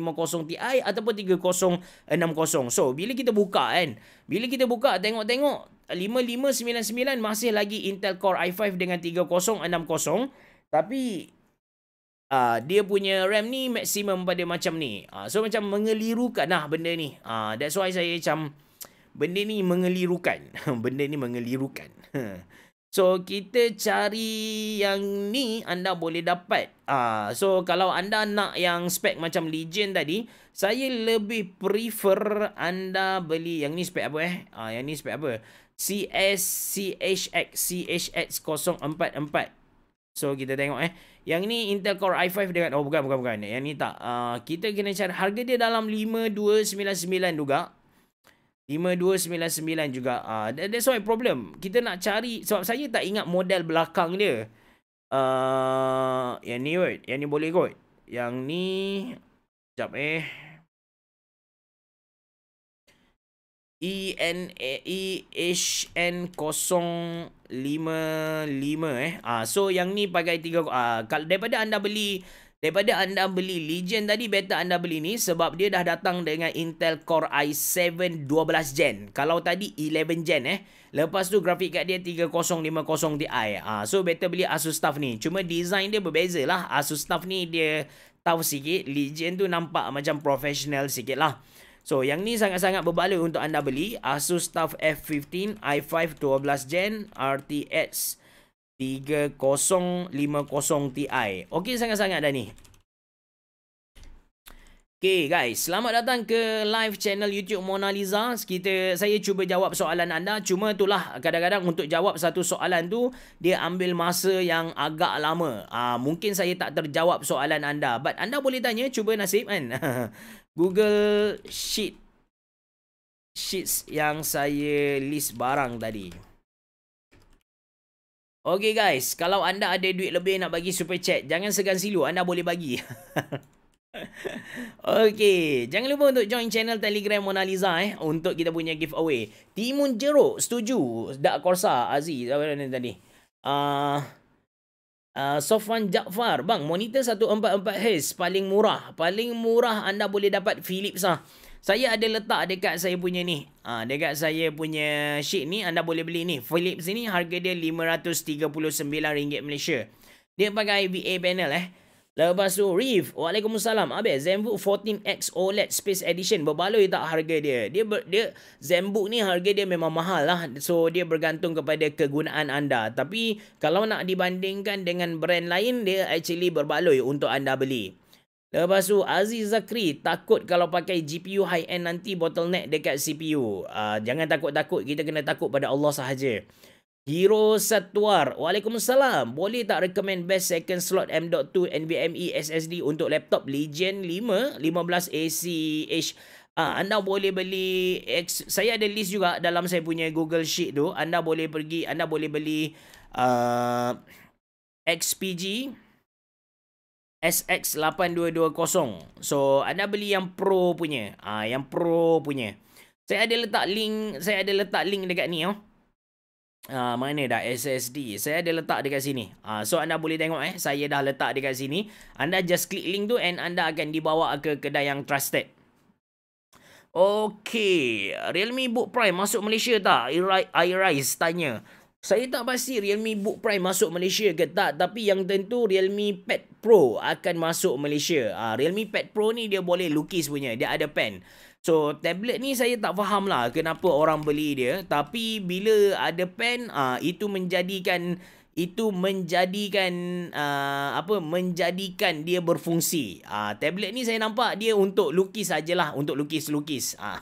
Ti ataupun 3060. So bila kita buka kan, bila kita buka tengok-tengok 5599 masih lagi Intel Core i5 dengan 3060 tapi Uh, dia punya RAM ni maksimum pada macam ni. Uh, so macam mengelirukan lah benda ni. Uh, that's why saya macam benda ni mengelirukan. benda ni mengelirukan. So kita cari yang ni anda boleh dapat. Ah uh, so kalau anda nak yang spek macam Legion tadi, saya lebih prefer anda beli yang ni spek apa eh? Ah uh, yang ni spek apa? CSCHX CHX044. So kita tengok eh. Yang ni Intel Core i5 dengan oh bukan bukan bukan. Yang ni tak. Ah uh, kita kena cari harga dia dalam 5299 juga. 5299 juga. Uh, that's why problem. Kita nak cari sebab saya tak ingat model belakang dia. Uh, yang ni kot. Yang ni boleh kot. Yang ni. Sekejap eh. E N E H N 055 eh. Ah so yang ni pakai 3 ah kalau daripada anda beli daripada anda beli Legion tadi better anda beli ni sebab dia dah datang dengan Intel Core i7 12 gen kalau tadi 11 gen eh lepas tu grafik kat dia 3050 Ti ha, so better beli Asus Stuff ni cuma design dia berbeza lah Asus Stuff ni dia tahu sikit Legion tu nampak macam professional sikit lah So yang ni sangat-sangat berbaloi untuk anda beli Asus Stuff F15 i5 12 gen RTX 3050TI. Okey sangat-sangat dah ni. Okay guys, selamat datang ke live channel YouTube Mona Lisa. Kita saya cuba jawab soalan anda. Cuma itulah kadang-kadang untuk jawab satu soalan tu dia ambil masa yang agak lama. ha, mungkin saya tak terjawab soalan anda. But anda boleh tanya cuba nasib kan. Google Sheet Sheets yang saya list barang tadi. Okay guys, kalau anda ada duit lebih nak bagi super chat, jangan segan silu, anda boleh bagi. okay, jangan lupa untuk join channel Telegram Mona Lisa eh untuk kita punya giveaway. Timun jeruk setuju, Dak Korsa Aziz apa ni tadi. Ah uh, uh, Sofwan Jaafar, bang monitor 144 Hz paling murah. Paling murah anda boleh dapat Philips ah. Saya ada letak dekat saya punya ni. Ha, dekat saya punya sheet ni anda boleh beli ni. Philips ni harga dia RM539 Malaysia. Dia pakai IVA panel eh. Lepas tu, Reef. Waalaikumsalam. Abis, Zenbook 14X OLED Space Edition. Berbaloi tak harga dia? Dia, ber, dia Zenbook ni harga dia memang mahal lah. So, dia bergantung kepada kegunaan anda. Tapi, kalau nak dibandingkan dengan brand lain, dia actually berbaloi untuk anda beli. Lepas tu Aziz Zakri takut kalau pakai GPU high end nanti bottleneck dekat CPU. Uh, ah, jangan takut-takut kita kena takut pada Allah sahaja. Hero Satwar, Waalaikumsalam. Boleh tak recommend best second slot M.2 NVMe SSD untuk laptop Legion 5 15 ACH? Ah, anda boleh beli X. saya ada list juga dalam saya punya Google Sheet tu. Anda boleh pergi, anda boleh beli uh, ah, XPG SX8220. So anda beli yang pro punya. Ah yang pro punya. Saya ada letak link, saya ada letak link dekat ni oh. Ah mana dah SSD. Saya ada letak dekat sini. Ah so anda boleh tengok eh saya dah letak dekat sini. Anda just klik link tu and anda akan dibawa ke kedai yang trusted. Okay, Realme Book Prime masuk Malaysia tak? Irai Irai tanya. Saya tak pasti Realme Book Prime masuk Malaysia ke tak tapi yang tentu Realme Pad Pro akan masuk Malaysia. Ah Realme Pad Pro ni dia boleh lukis punya, dia ada pen. So tablet ni saya tak faham lah kenapa orang beli dia tapi bila ada pen ah itu menjadikan itu menjadikan uh, apa menjadikan dia berfungsi. Uh, tablet ni saya nampak dia untuk lukis sajalah, untuk lukis-lukis. Ah.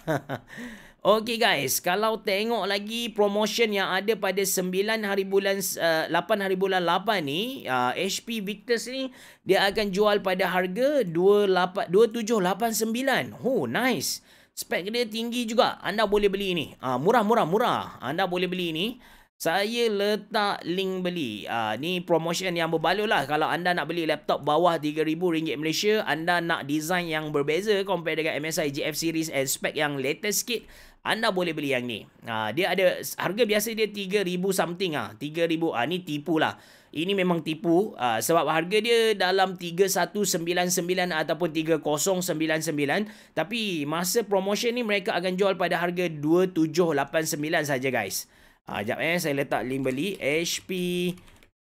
Okay guys, kalau tengok lagi promotion yang ada pada 9 hari bulan uh, eh, 8 hari bulan 8 ni, uh, eh, HP Victus ni dia akan jual pada harga 28 2789. Oh, nice. Spek dia tinggi juga. Anda boleh beli ni. Ah murah-murah murah. Anda boleh beli ni saya letak link beli. Uh, ni promotion yang berbaloi lah. Kalau anda nak beli laptop bawah RM3,000 Malaysia, anda nak design yang berbeza compare dengan MSI GF Series and spec yang latest sikit, anda boleh beli yang ni. Uh, dia ada harga biasa dia RM3,000 something ah, RM3,000. Uh, ni tipu lah. Ini memang tipu uh, sebab harga dia dalam 3199 ataupun 3099 tapi masa promotion ni mereka akan jual pada harga 2789 saja guys. Ha, ah, sekejap eh. Saya letak link beli. HP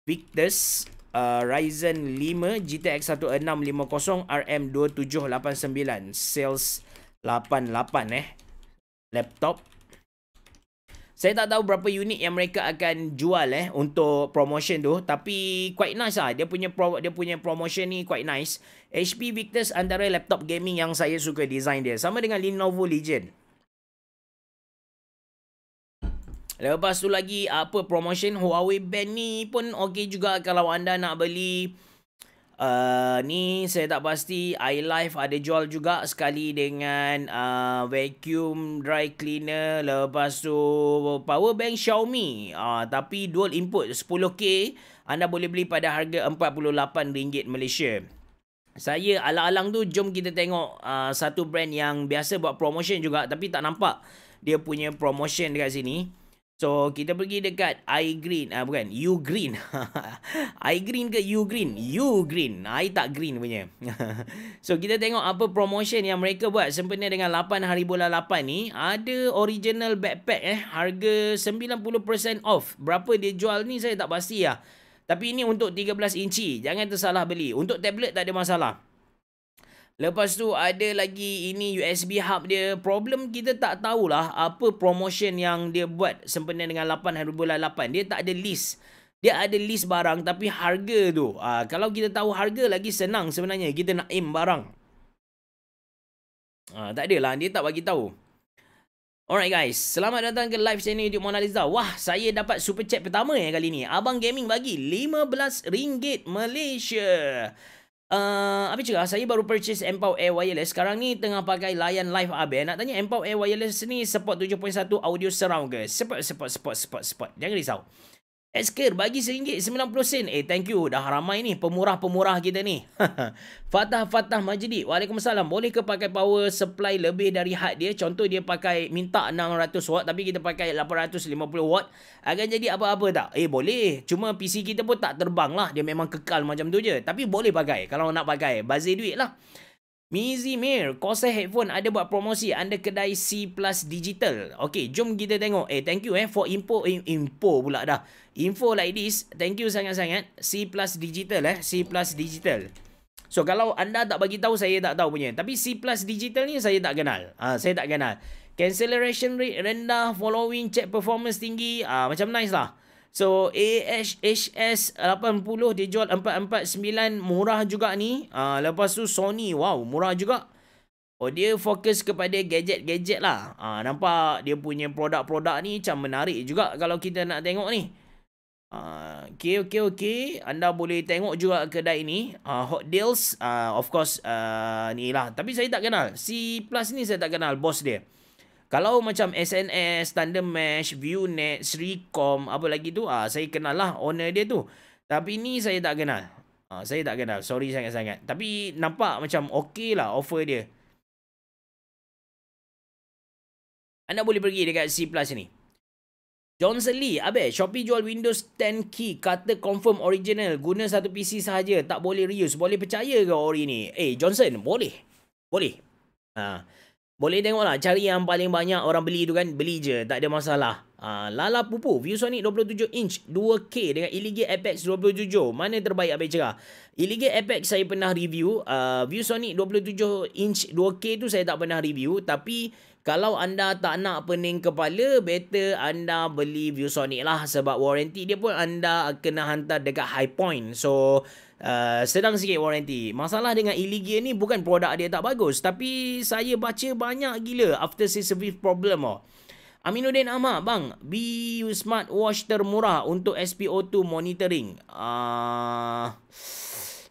Victus uh, Ryzen 5 GTX 1650 RM2789. Sales 88 eh. Laptop. Saya tak tahu berapa unit yang mereka akan jual eh untuk promotion tu tapi quite nice ah dia punya pro, dia punya promotion ni quite nice. HP Victus antara laptop gaming yang saya suka design dia sama dengan Lenovo Legion. Lepas tu lagi apa promotion Huawei Band ni pun okey juga kalau anda nak beli uh, ni saya tak pasti iLife ada jual juga sekali dengan uh, vacuum dry cleaner lepas tu power bank Xiaomi uh, tapi dual input 10k anda boleh beli pada harga RM48 Malaysia. Saya alang-alang tu jom kita tengok uh, satu brand yang biasa buat promotion juga tapi tak nampak dia punya promotion dekat sini. So kita pergi dekat I green ah bukan U green. I green ke U green? U green. I tak green punya. so kita tengok apa promotion yang mereka buat sempena dengan 8 hari bola 8 ni. Ada original backpack eh harga 90% off. Berapa dia jual ni saya tak pasti lah. Tapi ini untuk 13 inci. Jangan tersalah beli. Untuk tablet tak ada masalah. Lepas tu ada lagi ini USB hub dia. Problem kita tak tahulah apa promotion yang dia buat sempena dengan 8 hari bulan 8. Dia tak ada list. Dia ada list barang tapi harga tu. Ha, kalau kita tahu harga lagi senang sebenarnya kita nak aim barang. Ha, tak adalah dia tak bagi tahu. Alright guys, selamat datang ke live channel YouTube Mona Lisa. Wah, saya dapat super chat pertama yang kali ni. Abang Gaming bagi RM15 Malaysia. Uh, apa cakap? Saya baru purchase Empow Air Wireless. Sekarang ni tengah pakai layan live AB. Nak tanya Empow Air Wireless ni support 7.1 audio surround ke? Support, support, support, support, support. Jangan risau. Esker bagi RM1.90 sen. Eh thank you. Dah ramai ni pemurah-pemurah kita ni. Fatah Fatah Majdi. Waalaikumsalam. Boleh ke pakai power supply lebih dari had dia? Contoh dia pakai minta 600 watt tapi kita pakai 850 watt. Akan jadi apa-apa tak? Eh boleh. Cuma PC kita pun tak terbang lah. Dia memang kekal macam tu je. Tapi boleh pakai kalau nak pakai. Bazir duit lah. Mizi Mir, Corsair Headphone ada buat promosi under kedai C Plus Digital. Okay, jom kita tengok. Eh, thank you eh for info. Eh, info pula dah. Info like this. Thank you sangat-sangat. C Plus Digital eh. C Plus Digital. So, kalau anda tak bagi tahu saya tak tahu punya. Tapi C Plus Digital ni saya tak kenal. Ah, ha, saya tak kenal. Cancellation rate rendah, following check performance tinggi. Ah, ha, macam nice lah. So AHHS 80 dia jual 449 murah juga ni. Ah uh, lepas tu Sony wow murah juga. Oh dia fokus kepada gadget-gadget lah. Ah uh, nampak dia punya produk-produk ni macam menarik juga kalau kita nak tengok ni. Uh, okay, okay, okay. Anda boleh tengok juga kedai ni. Uh, Hot Deals. Uh, of course, uh, ni lah. Tapi saya tak kenal. C Plus ni saya tak kenal. Bos dia kalau macam SNS, Thunder Mesh, ViewNet, Sricom, apa lagi tu, ah, saya kenal lah owner dia tu. Tapi ni saya tak kenal. Ah, saya tak kenal. Sorry sangat-sangat. Tapi nampak macam okey lah offer dia. Anda boleh pergi dekat C Plus ni. Johnson Lee, abe, Shopee jual Windows 10 key, kata confirm original, guna satu PC sahaja, tak boleh reuse. Boleh percaya ke ori ni? Eh, Johnson, boleh. Boleh. Haa. Ah. Boleh tengok lah Cari yang paling banyak orang beli tu kan Beli je Tak ada masalah Ah, Lala Pupu ViewSonic 27 inch 2K Dengan Illigate Apex 27 Mana terbaik Abang Cerah Illigate Apex saya pernah review uh, ViewSonic 27 inch 2K tu saya tak pernah review Tapi kalau anda tak nak pening kepala, better anda beli ViewSonic lah. Sebab warranty dia pun anda kena hantar dekat high point. So, uh, sedang sikit warranty. Masalah dengan Illigia ni bukan produk dia tak bagus. Tapi saya baca banyak gila after service problem oh. Aminuddin Ahmad, bang, be smart watch termurah untuk SPO2 monitoring. Ah... Uh...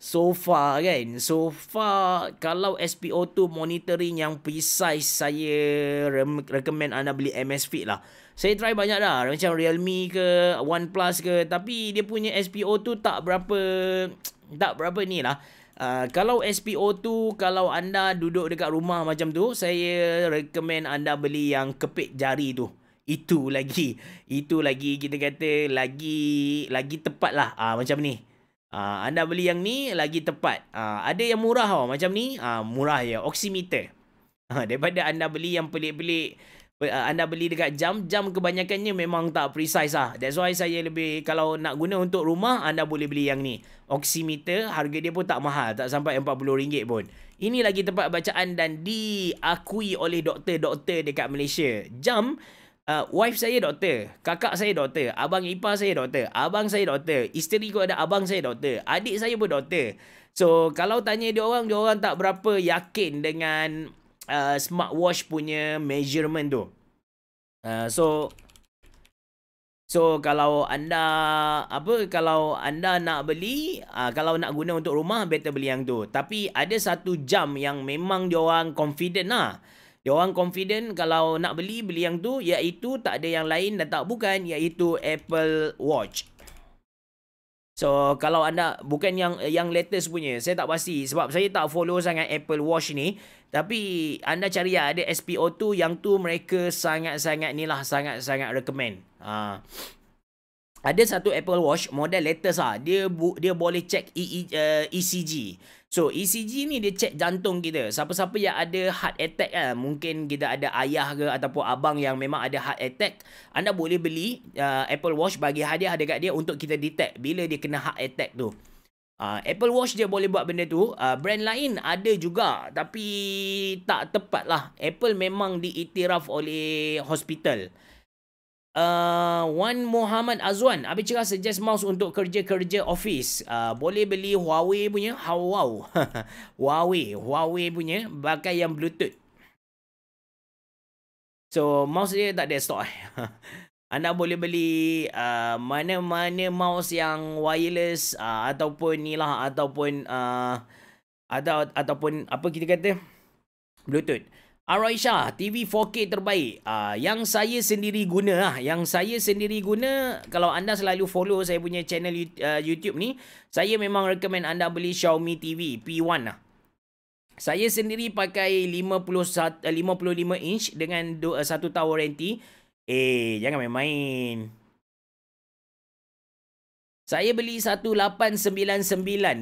So far kan So far Kalau SPO2 monitoring yang precise Saya recommend anda beli MS Fit lah Saya try banyak dah Macam Realme ke OnePlus ke Tapi dia punya SPO2 tak berapa Tak berapa ni lah Uh, kalau SPO2 kalau anda duduk dekat rumah macam tu saya recommend anda beli yang kepit jari tu itu lagi itu lagi kita kata lagi lagi tepat lah uh, macam ni Uh, anda beli yang ni lagi tepat. Uh, ada yang murah tau macam ni. Uh, murah ya. Oximeter. Uh, daripada anda beli yang pelik-pelik. Uh, anda beli dekat jam. Jam kebanyakannya memang tak precise lah. That's why saya lebih. Kalau nak guna untuk rumah. Anda boleh beli yang ni. Oximeter. Harga dia pun tak mahal. Tak sampai RM40 pun. Ini lagi tepat bacaan. Dan diakui oleh doktor-doktor dekat Malaysia. Jam. Jam uh, wife saya doktor, kakak saya doktor, abang ipar saya doktor, abang saya doktor, isteri kau ada abang saya doktor, adik saya pun doktor. So kalau tanya dia orang, dia orang tak berapa yakin dengan uh, smartwatch punya measurement tu. Uh, so So kalau anda apa kalau anda nak beli uh, kalau nak guna untuk rumah better beli yang tu. Tapi ada satu jam yang memang dia orang confident lah. Dia orang confident kalau nak beli, beli yang tu. Iaitu tak ada yang lain dan tak bukan. Iaitu Apple Watch. So, kalau anda bukan yang yang latest punya. Saya tak pasti. Sebab saya tak follow sangat Apple Watch ni. Tapi, anda cari ada spo tu Yang tu mereka sangat-sangat ni lah. Sangat-sangat recommend. Haa. Uh ada satu Apple Watch model latest ah dia bu, dia boleh check ECG. E, eh, e so ECG ni dia check jantung kita. Siapa-siapa yang ada heart attack ah mungkin kita ada ayah ke ataupun abang yang memang ada heart attack, anda boleh beli uh, Apple Watch bagi hadiah dekat dia untuk kita detect bila dia kena heart attack tu. Uh, Apple Watch dia boleh buat benda tu. Uh, brand lain ada juga tapi tak tepat lah. Apple memang diiktiraf oleh hospital. Uh, Uh, Wan Muhammad Azwan Habis cakap suggest mouse untuk kerja-kerja office uh, Boleh beli Huawei punya Huawei Huawei Huawei punya Pakai yang bluetooth So mouse dia tak ada stock eh. Anda boleh beli uh, Mana-mana mouse yang wireless uh, Ataupun ni lah Ataupun uh, atau, Ataupun apa kita kata Bluetooth Aroisha, TV 4K terbaik. Uh, yang saya sendiri guna, ah, yang saya sendiri guna, kalau anda selalu follow saya punya channel ah, YouTube ni, saya memang recommend anda beli Xiaomi TV P1 lah. Saya sendiri pakai 51, 55 eh, inch dengan 1 eh, tahun warranty. Eh, jangan main-main. Saya beli 1899.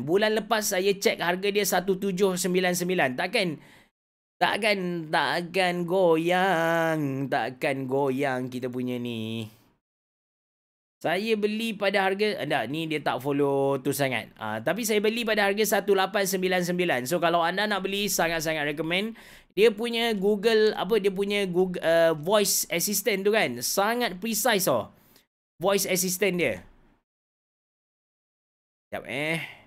Bulan lepas saya cek harga dia 1799. Takkan... Takkan, takkan goyang. takkan goyang kita punya ni. Saya beli pada harga, eh, tak, ni dia tak follow tu sangat. Uh, tapi saya beli pada harga 1899. So kalau anda nak beli, sangat-sangat recommend. Dia punya Google, apa, dia punya Google, uh, voice assistant tu kan. Sangat precise oh. Voice assistant dia. Sekejap eh.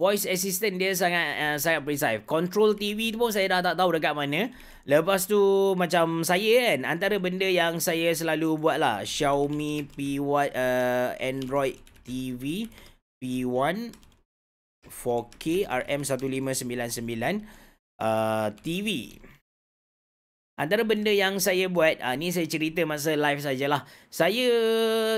voice assistant dia sangat uh, sangat precise. Control TV tu pun saya dah tak tahu dekat mana. Lepas tu macam saya kan antara benda yang saya selalu buat lah Xiaomi P1 uh, eh, Android TV P1 4K RM1599 uh, TV. Antara benda yang saya buat, uh, ni saya cerita masa live sajalah. Saya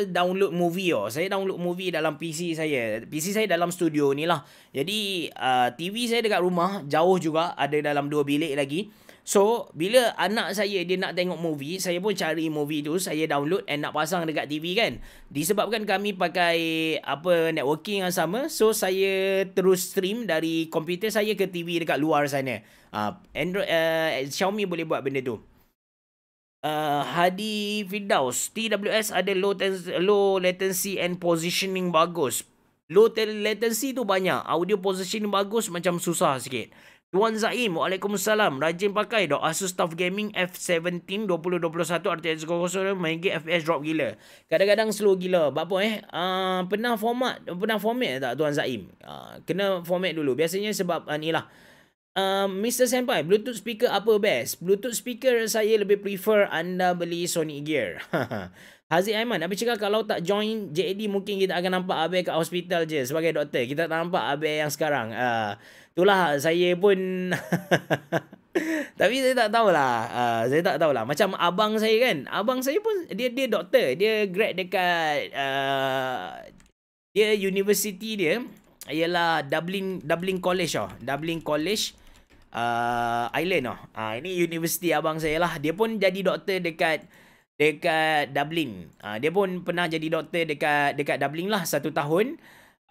download movie oh. Saya download movie dalam PC saya. PC saya dalam studio ni lah. Jadi uh, ah, TV saya dekat rumah, jauh juga. Ada dalam dua bilik lagi. So, bila anak saya dia nak tengok movie, saya pun cari movie tu, saya download and nak pasang dekat TV kan. Disebabkan kami pakai apa networking yang sama, so saya terus stream dari komputer saya ke TV dekat luar sana. Uh, Android uh, Xiaomi boleh buat benda tu. Uh, Hadi Fidaus TWS ada low, low latency and positioning bagus Low latency tu banyak Audio positioning bagus macam susah sikit Tuan Zaim, Waalaikumsalam. Rajin pakai dok. Asus Tough Gaming F17 2021 RTX 00 main game FPS drop gila. Kadang-kadang slow gila. Bapak eh, uh, pernah format, pernah format tak Tuan Zaim? Uh, kena format dulu. Biasanya sebab uh, ni lah. Uh, Mr. Senpai, Bluetooth speaker apa best? Bluetooth speaker saya lebih prefer anda beli Sony Gear. Haziq Aiman, apa cakap kalau tak join JAD mungkin kita akan nampak Abel kat hospital je sebagai doktor. Kita tak nampak Abel yang sekarang. Uh, itulah saya pun tapi saya tak tahulah uh, saya tak tahulah macam abang saya kan abang saya pun dia dia doktor dia grad dekat uh, dia university dia ialah Dublin Dublin College oh Dublin College uh, Island oh uh, ini university abang saya lah dia pun jadi doktor dekat dekat Dublin uh, dia pun pernah jadi doktor dekat dekat Dublin lah satu tahun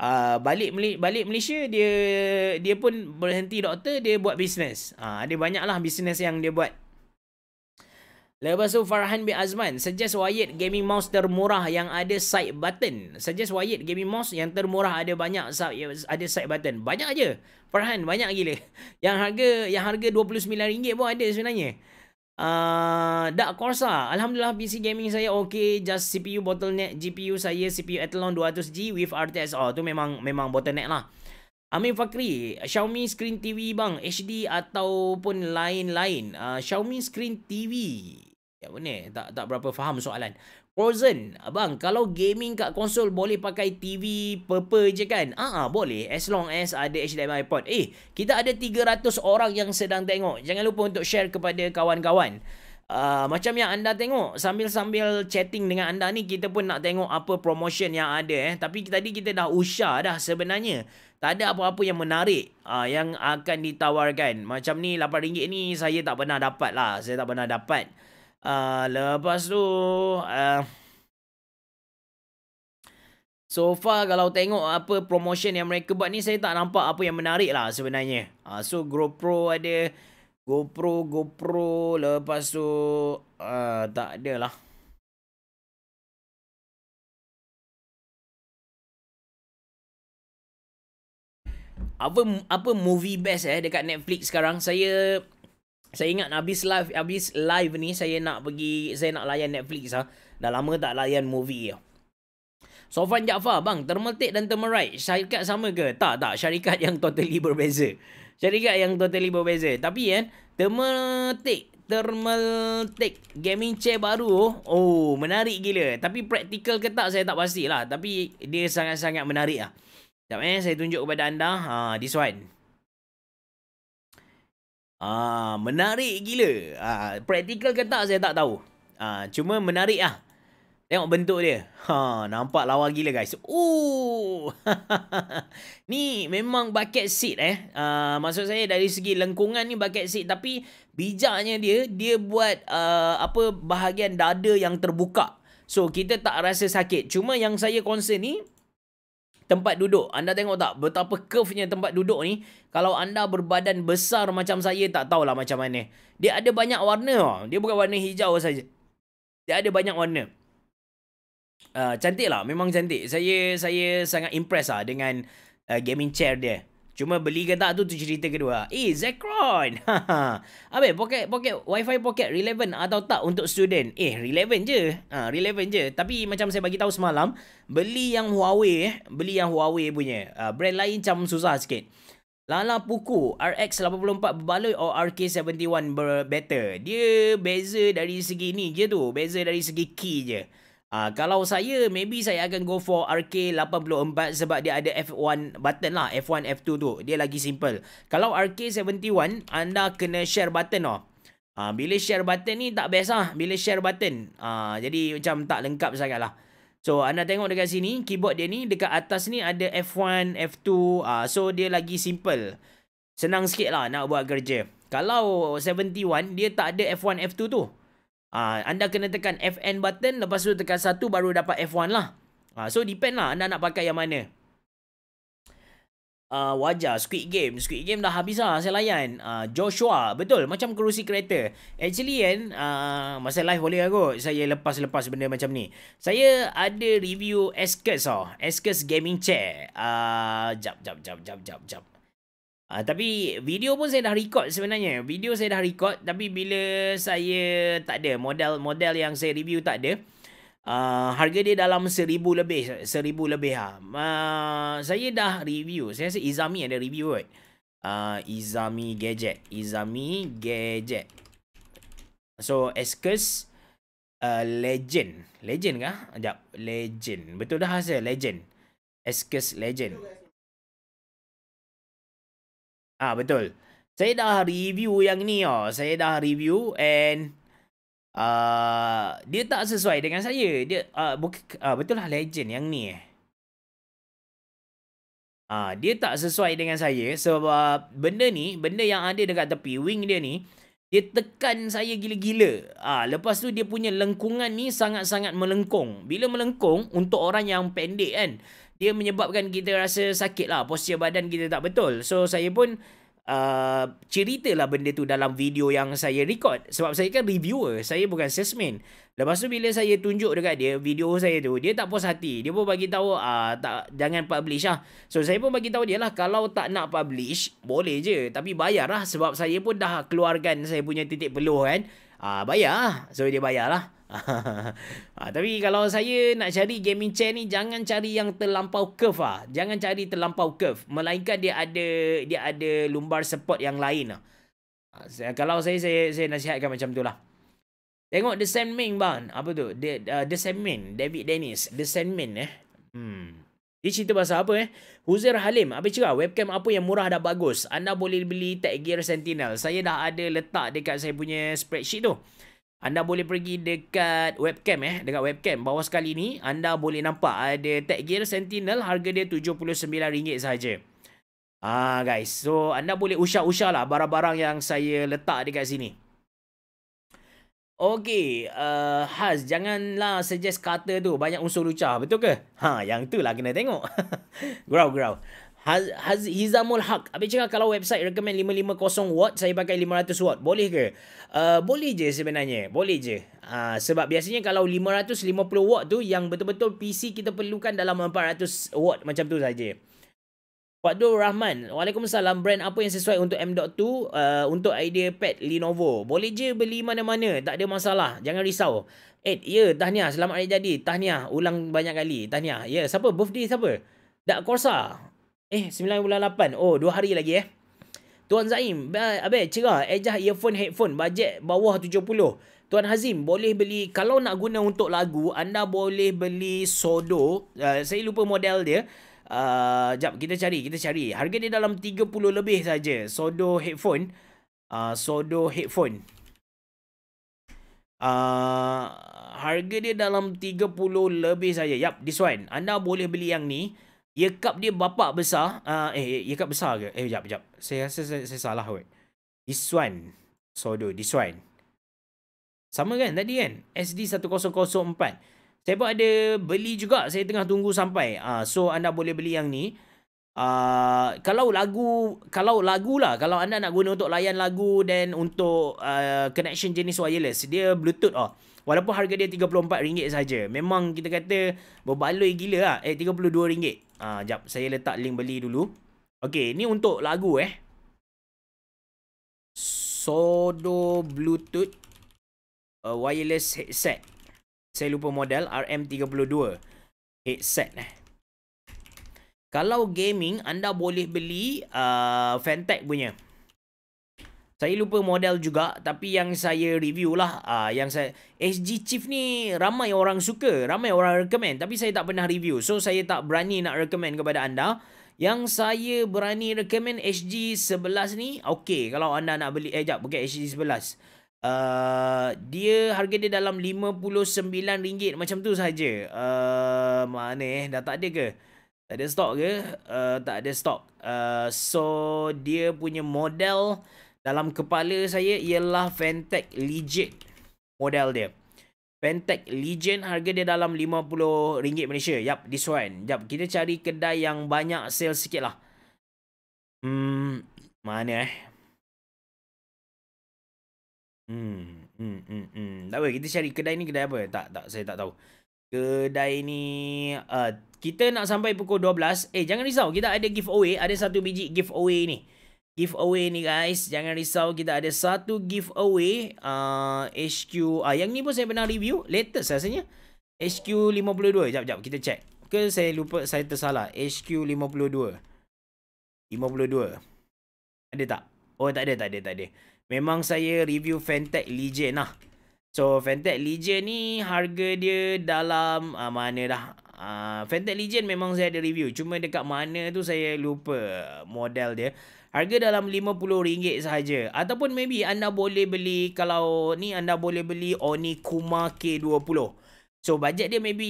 uh, balik balik Malaysia dia dia pun berhenti doktor dia buat bisnes. uh, ah, ada banyaklah bisnes yang dia buat. Lepas tu Farhan bin Azman suggest wired gaming mouse termurah yang ada side button. Suggest wired gaming mouse yang termurah ada banyak ada side button. Banyak aja. Farhan banyak gila. Yang harga yang harga dua puluh sembilan ringgit pun ada sebenarnya. Ah, Dak Corsa lah. Alhamdulillah PC gaming saya okay Just CPU bottleneck GPU saya CPU Athlon 200G With RTX Oh tu memang Memang bottleneck lah Amir Fakri Xiaomi screen TV bang HD Ataupun lain-lain uh, Xiaomi screen TV Ya ni tak tak berapa faham soalan. Frozen, abang kalau gaming kat konsol boleh pakai TV purple je kan? Ah uh-uh, boleh as long as ada HDMI port. Eh, kita ada 300 orang yang sedang tengok. Jangan lupa untuk share kepada kawan-kawan. Uh, macam yang anda tengok sambil-sambil chatting dengan anda ni kita pun nak tengok apa promotion yang ada eh tapi tadi kita dah usha dah sebenarnya tak ada apa-apa yang menarik uh, yang akan ditawarkan macam ni RM8 ni saya tak pernah dapat lah saya tak pernah dapat Uh, lepas tu uh, So far kalau tengok apa promotion yang mereka buat ni Saya tak nampak apa yang menarik lah sebenarnya uh, So GoPro ada GoPro, GoPro Lepas tu uh, Tak ada lah Apa apa movie best eh dekat Netflix sekarang? Saya saya ingat habis live habis live ni saya nak pergi saya nak layan Netflix ah. Ha. Dah lama tak layan movie ya. Sofan Jaafar, bang, Thermaltake dan Thermalright, syarikat sama ke? Tak, tak, syarikat yang totally berbeza. Syarikat yang totally berbeza. Tapi kan, eh, thermal tech gaming chair baru, oh, oh menarik gila. Tapi practical ke tak, saya tak pastilah. Tapi dia sangat-sangat menarik lah. Sekejap eh, saya tunjuk kepada anda, ha, this one. Ah, menarik gila. Ah, praktikal ke tak saya tak tahu. Ah, cuma menarik ah. Tengok bentuk dia. Ha, nampak lawa gila guys. Uh. ni memang bucket seat eh. Ah, maksud saya dari segi lengkungan ni bucket seat tapi bijaknya dia dia buat uh, apa bahagian dada yang terbuka. So kita tak rasa sakit. Cuma yang saya concern ni tempat duduk. Anda tengok tak betapa curve-nya tempat duduk ni. Kalau anda berbadan besar macam saya tak tahulah macam mana. Dia ada banyak warna. Dia bukan warna hijau saja. Dia ada banyak warna. Uh, ah, cantik lah. Memang cantik. Saya saya sangat impressed lah dengan uh, gaming chair dia. Cuma beli ke tak tu tu cerita kedua. Eh Zekron. Abe pocket poket Wi-Fi poket relevant atau tak untuk student? Eh relevant je. Ha, relevant je. Tapi macam saya bagi tahu semalam, beli yang Huawei, eh, beli yang Huawei punya. Ha, brand lain macam susah sikit. Lala Puku RX84 berbaloi or RK71 better? Dia beza dari segi ni je tu. Beza dari segi key je. Uh, kalau saya, maybe saya akan go for RK84 sebab dia ada F1 button lah. F1, F2 tu. Dia lagi simple. Kalau RK71, anda kena share button lah. Uh, bila share button ni tak best lah. Bila share button. Uh, jadi macam tak lengkap sangat lah. So, anda tengok dekat sini. Keyboard dia ni, dekat atas ni ada F1, F2. Uh, so, dia lagi simple. Senang sikit lah nak buat kerja. Kalau 71, dia tak ada F1, F2 tu. Uh, anda kena tekan FN button lepas tu tekan satu baru dapat F1 lah. Uh, so depend lah anda nak pakai yang mana. Uh, wajar Squid Game Squid Game dah habis lah Saya layan uh, Joshua Betul Macam kerusi kereta Actually kan uh, Masa live boleh aku lah Saya lepas-lepas benda macam ni Saya ada review Eskers tau oh. Eskers Gaming Chair uh, Jap jap jap jap jap jap Uh, tapi video pun saya dah record sebenarnya. Video saya dah record tapi bila saya tak ada model-model yang saya review tak ada. Uh, harga dia dalam seribu lebih Seribu lebih ha. uh, Saya dah review Saya rasa Izami ada review right? uh, Izami Gadget Izami Gadget So Eskus uh, Legend Legend kah? Sekejap Legend Betul dah hasil Legend Eskus Legend Ha, betul. Saya dah review yang ni oh. Saya dah review and uh, dia tak sesuai dengan saya. Dia uh, ah, buk, uh, betul lah legend yang ni eh. Uh, dia tak sesuai dengan saya sebab benda ni, benda yang ada dekat tepi wing dia ni, dia tekan saya gila-gila. Ah, lepas tu dia punya lengkungan ni sangat-sangat melengkung. Bila melengkung untuk orang yang pendek kan, dia menyebabkan kita rasa sakit lah. Postur badan kita tak betul. So, saya pun uh, ceritalah benda tu dalam video yang saya record. Sebab saya kan reviewer. Saya bukan salesman. Lepas tu bila saya tunjuk dekat dia video saya tu, dia tak puas hati. Dia pun bagi tahu ah tak jangan publish lah. So saya pun bagi tahu dia lah kalau tak nak publish, boleh je tapi bayarlah sebab saya pun dah keluarkan saya punya titik peluh kan. Ah bayar. Lah. So dia bayar lah ha, tapi kalau saya nak cari gaming chair ni jangan cari yang terlampau curve ah. Jangan cari terlampau curve. Melainkan dia ada dia ada lumbar support yang lain ah. Ha, kalau saya saya saya nasihatkan macam tu lah. Tengok The Sandman bang. Apa tu? The uh, The Sandman, David Dennis, The Sandman eh. Hmm. Dia cerita pasal apa eh? Huzir Halim, apa cakap? Webcam apa yang murah dan bagus? Anda boleh beli Tech Gear Sentinel. Saya dah ada letak dekat saya punya spreadsheet tu. Anda boleh pergi dekat webcam eh. Dekat webcam. Bawah sekali ni. Anda boleh nampak. Ada Tech Gear Sentinel. Harga dia RM79 saja. Ah guys. So anda boleh usah-usahlah Barang-barang yang saya letak dekat sini. Okay. Uh, Haz. Janganlah suggest kata tu. Banyak unsur lucah. Betul ke? Ha. Yang tu lah kena tengok. grow, grow. Haz, Hizamul Haq Habis cakap kalau website recommend 550 watt Saya pakai 500 watt Boleh ke? Uh, boleh je sebenarnya Boleh je uh, Sebab biasanya kalau 550 watt tu Yang betul-betul PC kita perlukan dalam 400 watt Macam tu saja. Fadul Rahman Waalaikumsalam Brand apa yang sesuai untuk M.2 uh, Untuk IdeaPad Lenovo Boleh je beli mana-mana Tak ada masalah Jangan risau Eh, ya, tahniah. Selamat hari jadi. Tahniah. Ulang banyak kali. Tahniah. Ya, siapa? Birthday siapa? Dak Korsa. Eh, bulan 98. Oh, 2 hari lagi eh. Tuan Zaim, abang cerah, adjust earphone, headphone, bajet bawah 70. Tuan Hazim, boleh beli, kalau nak guna untuk lagu, anda boleh beli Sodo. Uh, saya lupa model dia. Uh, jap, kita cari, kita cari. Harga dia dalam 30 lebih saja. Sodo headphone. Uh, Sodo headphone. Uh, harga dia dalam 30 lebih saja. Yap, this one. Anda boleh beli yang ni. Ye Cup dia bapa besar. Uh, eh, Ye Cup besar ke? Eh, jap, jap. Saya rasa saya, saya salah kot. This one. So, do this one. Sama kan tadi kan? SD1004. Saya pun ada beli juga. Saya tengah tunggu sampai. Uh, so, anda boleh beli yang ni. Uh, kalau lagu kalau lagu lah kalau anda nak guna untuk layan lagu dan untuk uh, connection jenis wireless dia bluetooth oh. walaupun harga dia RM34 saja memang kita kata berbaloi gila lah eh RM32 Ah, jap saya letak link beli dulu. Okey, ni untuk lagu eh. Sodo Bluetooth uh, wireless headset. Saya lupa model RM32 headset eh. Kalau gaming anda boleh beli uh, Fantech punya. Saya lupa model juga tapi yang saya review lah uh, yang saya SG Chief ni ramai orang suka, ramai orang recommend tapi saya tak pernah review. So saya tak berani nak recommend kepada anda. Yang saya berani recommend SG 11 ni okey kalau anda nak beli eh jap bukan SG 11. Uh, dia harga dia dalam RM59 macam tu saja. Uh, mana eh dah tak ada ke? Tak ada stok ke? Uh, tak ada stok. Uh, so dia punya model dalam kepala saya ialah Fentech Legion model dia. Fentech Legion harga dia dalam RM50 Malaysia. Yap, this one. Jap, kita cari kedai yang banyak sale sikit lah. Hmm, mana eh? Hmm, hmm, hmm, hmm. Tak apa, kita cari kedai ni kedai apa? Tak, tak, saya tak tahu. Kedai ni, uh, kita nak sampai pukul 12. Eh, jangan risau. Kita ada giveaway. Ada satu biji giveaway ni giveaway ni guys. Jangan risau kita ada satu giveaway uh, HQ. Uh, ah, yang ni pun saya pernah review. Latest rasanya. HQ 52. Jap, jap. Kita check. Ke saya lupa saya tersalah. HQ 52. 52. Ada tak? Oh, tak ada, tak ada, tak ada. Memang saya review Fantech Legion lah. So, Fantech Legion ni harga dia dalam uh, mana dah. Uh, Legion memang saya ada review. Cuma dekat mana tu saya lupa model dia harga dalam RM50 sahaja. Ataupun maybe anda boleh beli kalau ni anda boleh beli Onikuma K20. So bajet dia maybe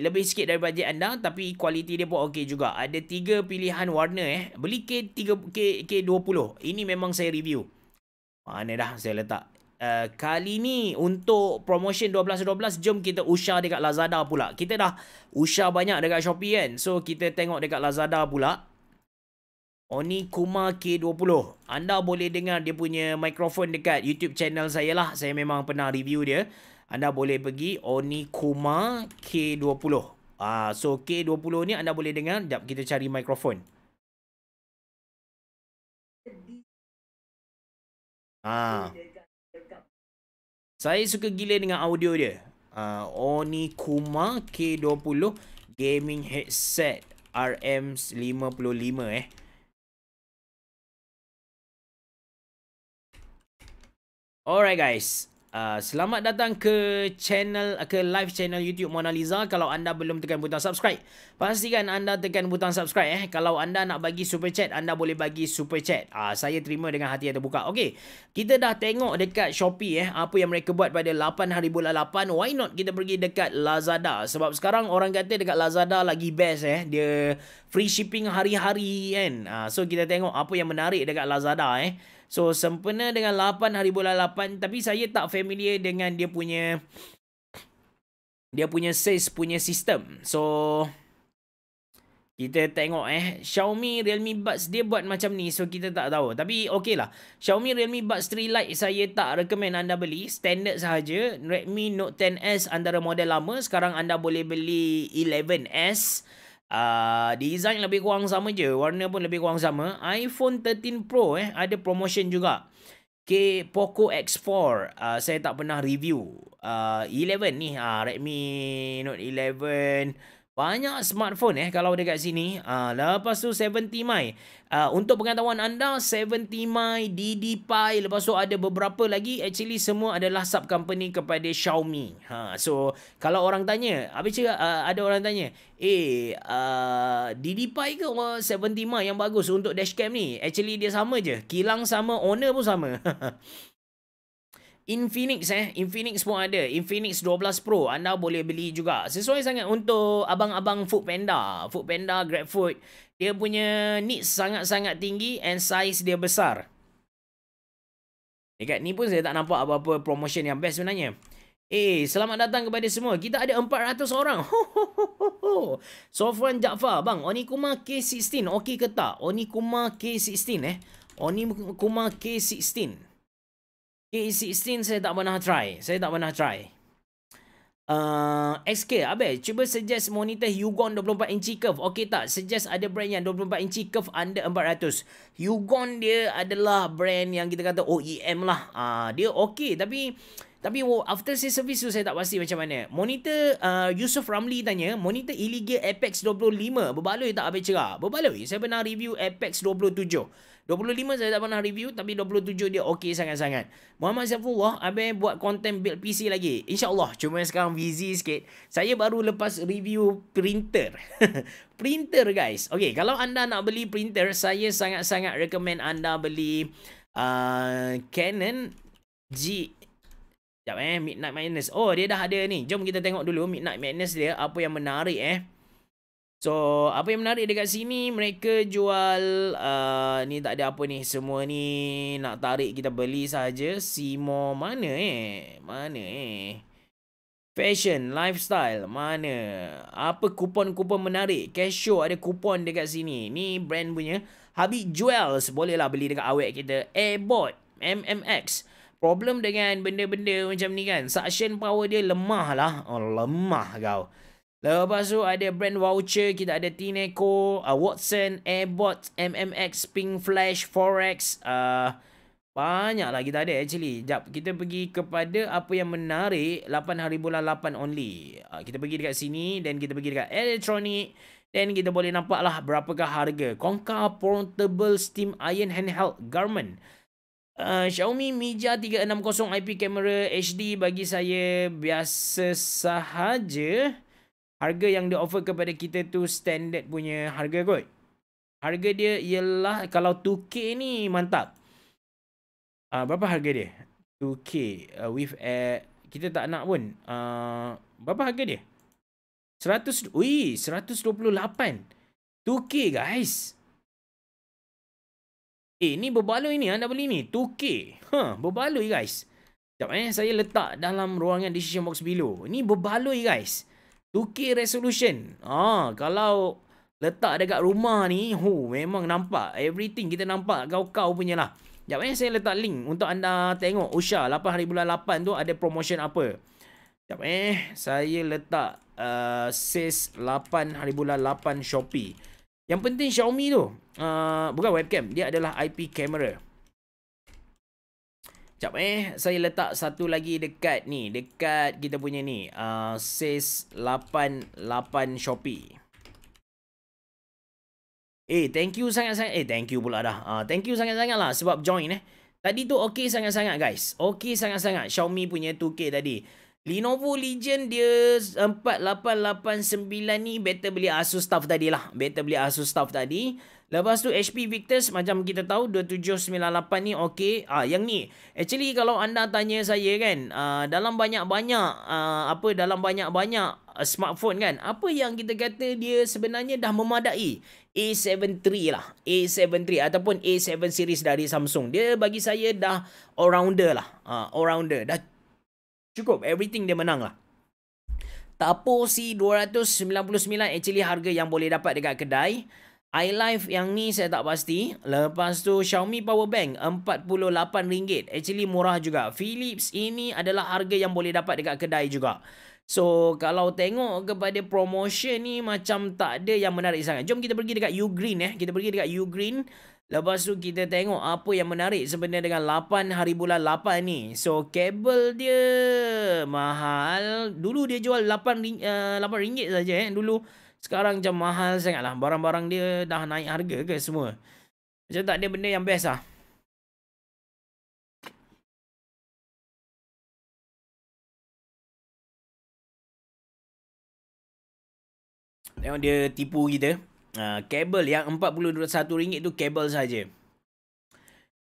lebih sikit dari bajet anda tapi kualiti dia pun okey juga. Ada tiga pilihan warna eh. Beli K3 K, K20. Ini memang saya review. Mana dah saya letak. Uh, kali ni untuk promotion 12 12 jom kita usha dekat Lazada pula. Kita dah usha banyak dekat Shopee kan. So kita tengok dekat Lazada pula. Onikuma K20. Anda boleh dengar dia punya mikrofon dekat YouTube channel saya lah. Saya memang pernah review dia. Anda boleh pergi Onikuma K20. Ah, so K20 ni anda boleh dengar. Jap kita cari mikrofon. Ah. Saya suka gila dengan audio dia. Ah, Onikuma K20 gaming headset RM55 eh. Alright guys. Uh, selamat datang ke channel uh, ke live channel YouTube Mona Lisa. Kalau anda belum tekan butang subscribe, pastikan anda tekan butang subscribe eh. Kalau anda nak bagi super chat, anda boleh bagi super chat. Ah uh, saya terima dengan hati yang terbuka. Okey. Kita dah tengok dekat Shopee eh apa yang mereka buat pada 8 hari bulan 8. Why not kita pergi dekat Lazada? Sebab sekarang orang kata dekat Lazada lagi best eh. Dia free shipping hari-hari kan. Uh, so kita tengok apa yang menarik dekat Lazada eh. So sempena dengan 8 hari bulan 8 tapi saya tak familiar dengan dia punya dia punya sales punya sistem. So kita tengok eh Xiaomi Realme Buds dia buat macam ni so kita tak tahu tapi okay lah Xiaomi Realme Buds 3 Lite saya tak recommend anda beli standard sahaja Redmi Note 10S antara model lama sekarang anda boleh beli 11S Ah, design lebih kurang sama je. Warna pun lebih kurang sama. iPhone 13 Pro eh, ada promotion juga. Okay, Poco X4. Uh, ah, saya tak pernah review. Uh, ah, 11 ni, uh, Redmi Note 11. Banyak smartphone eh kalau dekat sini. Uh, lepas tu 70 Mai. Uh, untuk pengetahuan anda, 70 Mai, DD Pi. Lepas tu ada beberapa lagi. Actually semua adalah sub company kepada Xiaomi. Ha, so kalau orang tanya, apa cakap uh, ada orang tanya. Eh, uh, DD Pi ke uh, 70 Mai yang bagus untuk dashcam ni? Actually dia sama je. Kilang sama, owner pun sama. Infinix eh. Infinix pun ada. Infinix 12 Pro. Anda boleh beli juga. Sesuai sangat untuk abang-abang Food Panda. Food Panda, Grab Food. Dia punya need sangat-sangat tinggi and size dia besar. Dekat ni pun saya tak nampak apa-apa promotion yang best sebenarnya. Eh, selamat datang kepada semua. Kita ada 400 orang. Ho ho ho ho ho. Sofran Jaafar. Bang, Onikuma K16. Okey ke tak? Onikuma K16 eh. Onikuma k Onikuma K16. 8-16 saya tak pernah try. Saya tak pernah try. Uh, XK, abe, cuba suggest monitor Hugon 24 inci curve. okay tak? Suggest ada brand yang 24 inci curve under 400. Hugon dia adalah brand yang kita kata OEM lah. Uh, dia okay, tapi... Tapi after sales service tu saya tak pasti macam mana. Monitor uh, Yusuf Ramli tanya, monitor Illegal Apex 25 berbaloi tak habis cerah? Berbaloi. Saya pernah review Apex 27. 25 saya tak pernah review tapi 27 dia okey sangat-sangat. Muhammad Syafullah, abang buat konten build PC lagi. Insya-Allah cuma sekarang busy sikit. Saya baru lepas review printer. printer guys. Okey, kalau anda nak beli printer, saya sangat-sangat recommend anda beli uh, Canon G Sekejap eh, Midnight Madness. Oh, dia dah ada ni. Jom kita tengok dulu Midnight Madness dia. Apa yang menarik eh. So apa yang menarik dekat sini mereka jual uh, ni tak ada apa ni semua ni nak tarik kita beli saja Simo mana eh mana eh fashion lifestyle mana apa kupon-kupon menarik cash show ada kupon dekat sini ni brand punya Habib Jewels bolehlah beli dekat awet kita Airbot MMX problem dengan benda-benda macam ni kan suction power dia lemah lah oh, lemah kau Lepas tu ada brand voucher, kita ada Tineco, uh, Watson, Airbot, MMX, Pink Flash, Forex. Uh, banyak lah kita ada actually. Sekejap, kita pergi kepada apa yang menarik, 8 hari bulan 8 only. Uh, kita pergi dekat sini, then kita pergi dekat elektronik. Then kita boleh nampak lah berapakah harga. Konka Portable Steam Iron Handheld Garment. Uh, Xiaomi Mija 360 IP Camera HD bagi saya biasa sahaja harga yang dia offer kepada kita tu standard punya harga kot. Harga dia ialah kalau 2K ni mantap. Uh, berapa harga dia? 2K uh, with air. Kita tak nak pun. Uh, berapa harga dia? 100, ui, 128. 2K guys. Eh, ni berbaloi ni. Anda beli ni. 2K. Huh, ha, berbaloi guys. Sekejap eh. Saya letak dalam ruangan decision box below. Ni berbaloi guys. Guys. 2K resolution. Ah, ha, kalau letak dekat rumah ni, hu memang nampak everything kita nampak kau-kau punya lah. Jap eh saya letak link untuk anda tengok Usha 8 hari tu ada promotion apa. Jap eh saya letak uh, sis 8 Shopee. Yang penting Xiaomi tu uh, bukan webcam, dia adalah IP camera. Sekejap eh, saya letak satu lagi dekat ni, dekat kita punya ni, uh, SIS 88 Shopee. Eh, thank you sangat-sangat. Eh, thank you pula dah. Uh, thank you sangat-sangat lah sebab join eh. Tadi tu okay sangat-sangat guys. Okay sangat-sangat. Xiaomi punya 2K tadi. Lenovo Legion dia 4889 ni better beli Asus Stuff tadi lah. Better beli Asus Stuff tadi. Lepas tu HP Victus macam kita tahu 2798 ni okey. Ah yang ni actually kalau anda tanya saya kan uh, dalam banyak-banyak uh, apa dalam banyak-banyak uh, smartphone kan apa yang kita kata dia sebenarnya dah memadai A73 lah. A73 ataupun A7 series dari Samsung. Dia bagi saya dah all-rounder lah. Uh, all-rounder dah cukup everything dia menang lah. Tapo C299 actually harga yang boleh dapat dekat kedai iLife yang ni saya tak pasti. Lepas tu Xiaomi power bank RM48. Actually murah juga. Philips ini adalah harga yang boleh dapat dekat kedai juga. So kalau tengok kepada promotion ni macam tak ada yang menarik sangat. Jom kita pergi dekat Ugreen eh. Kita pergi dekat Ugreen. Ugreen. Lepas tu kita tengok apa yang menarik sebenarnya dengan 8 hari bulan 8 ni. So kabel dia mahal. Dulu dia jual 8 eh, ringgit saja eh. Dulu sekarang macam mahal sangat lah. Barang-barang dia dah naik harga ke semua. Macam tak ada benda yang best lah. Tengok dia tipu kita. Ah, kabel yang RM41 tu kabel saja.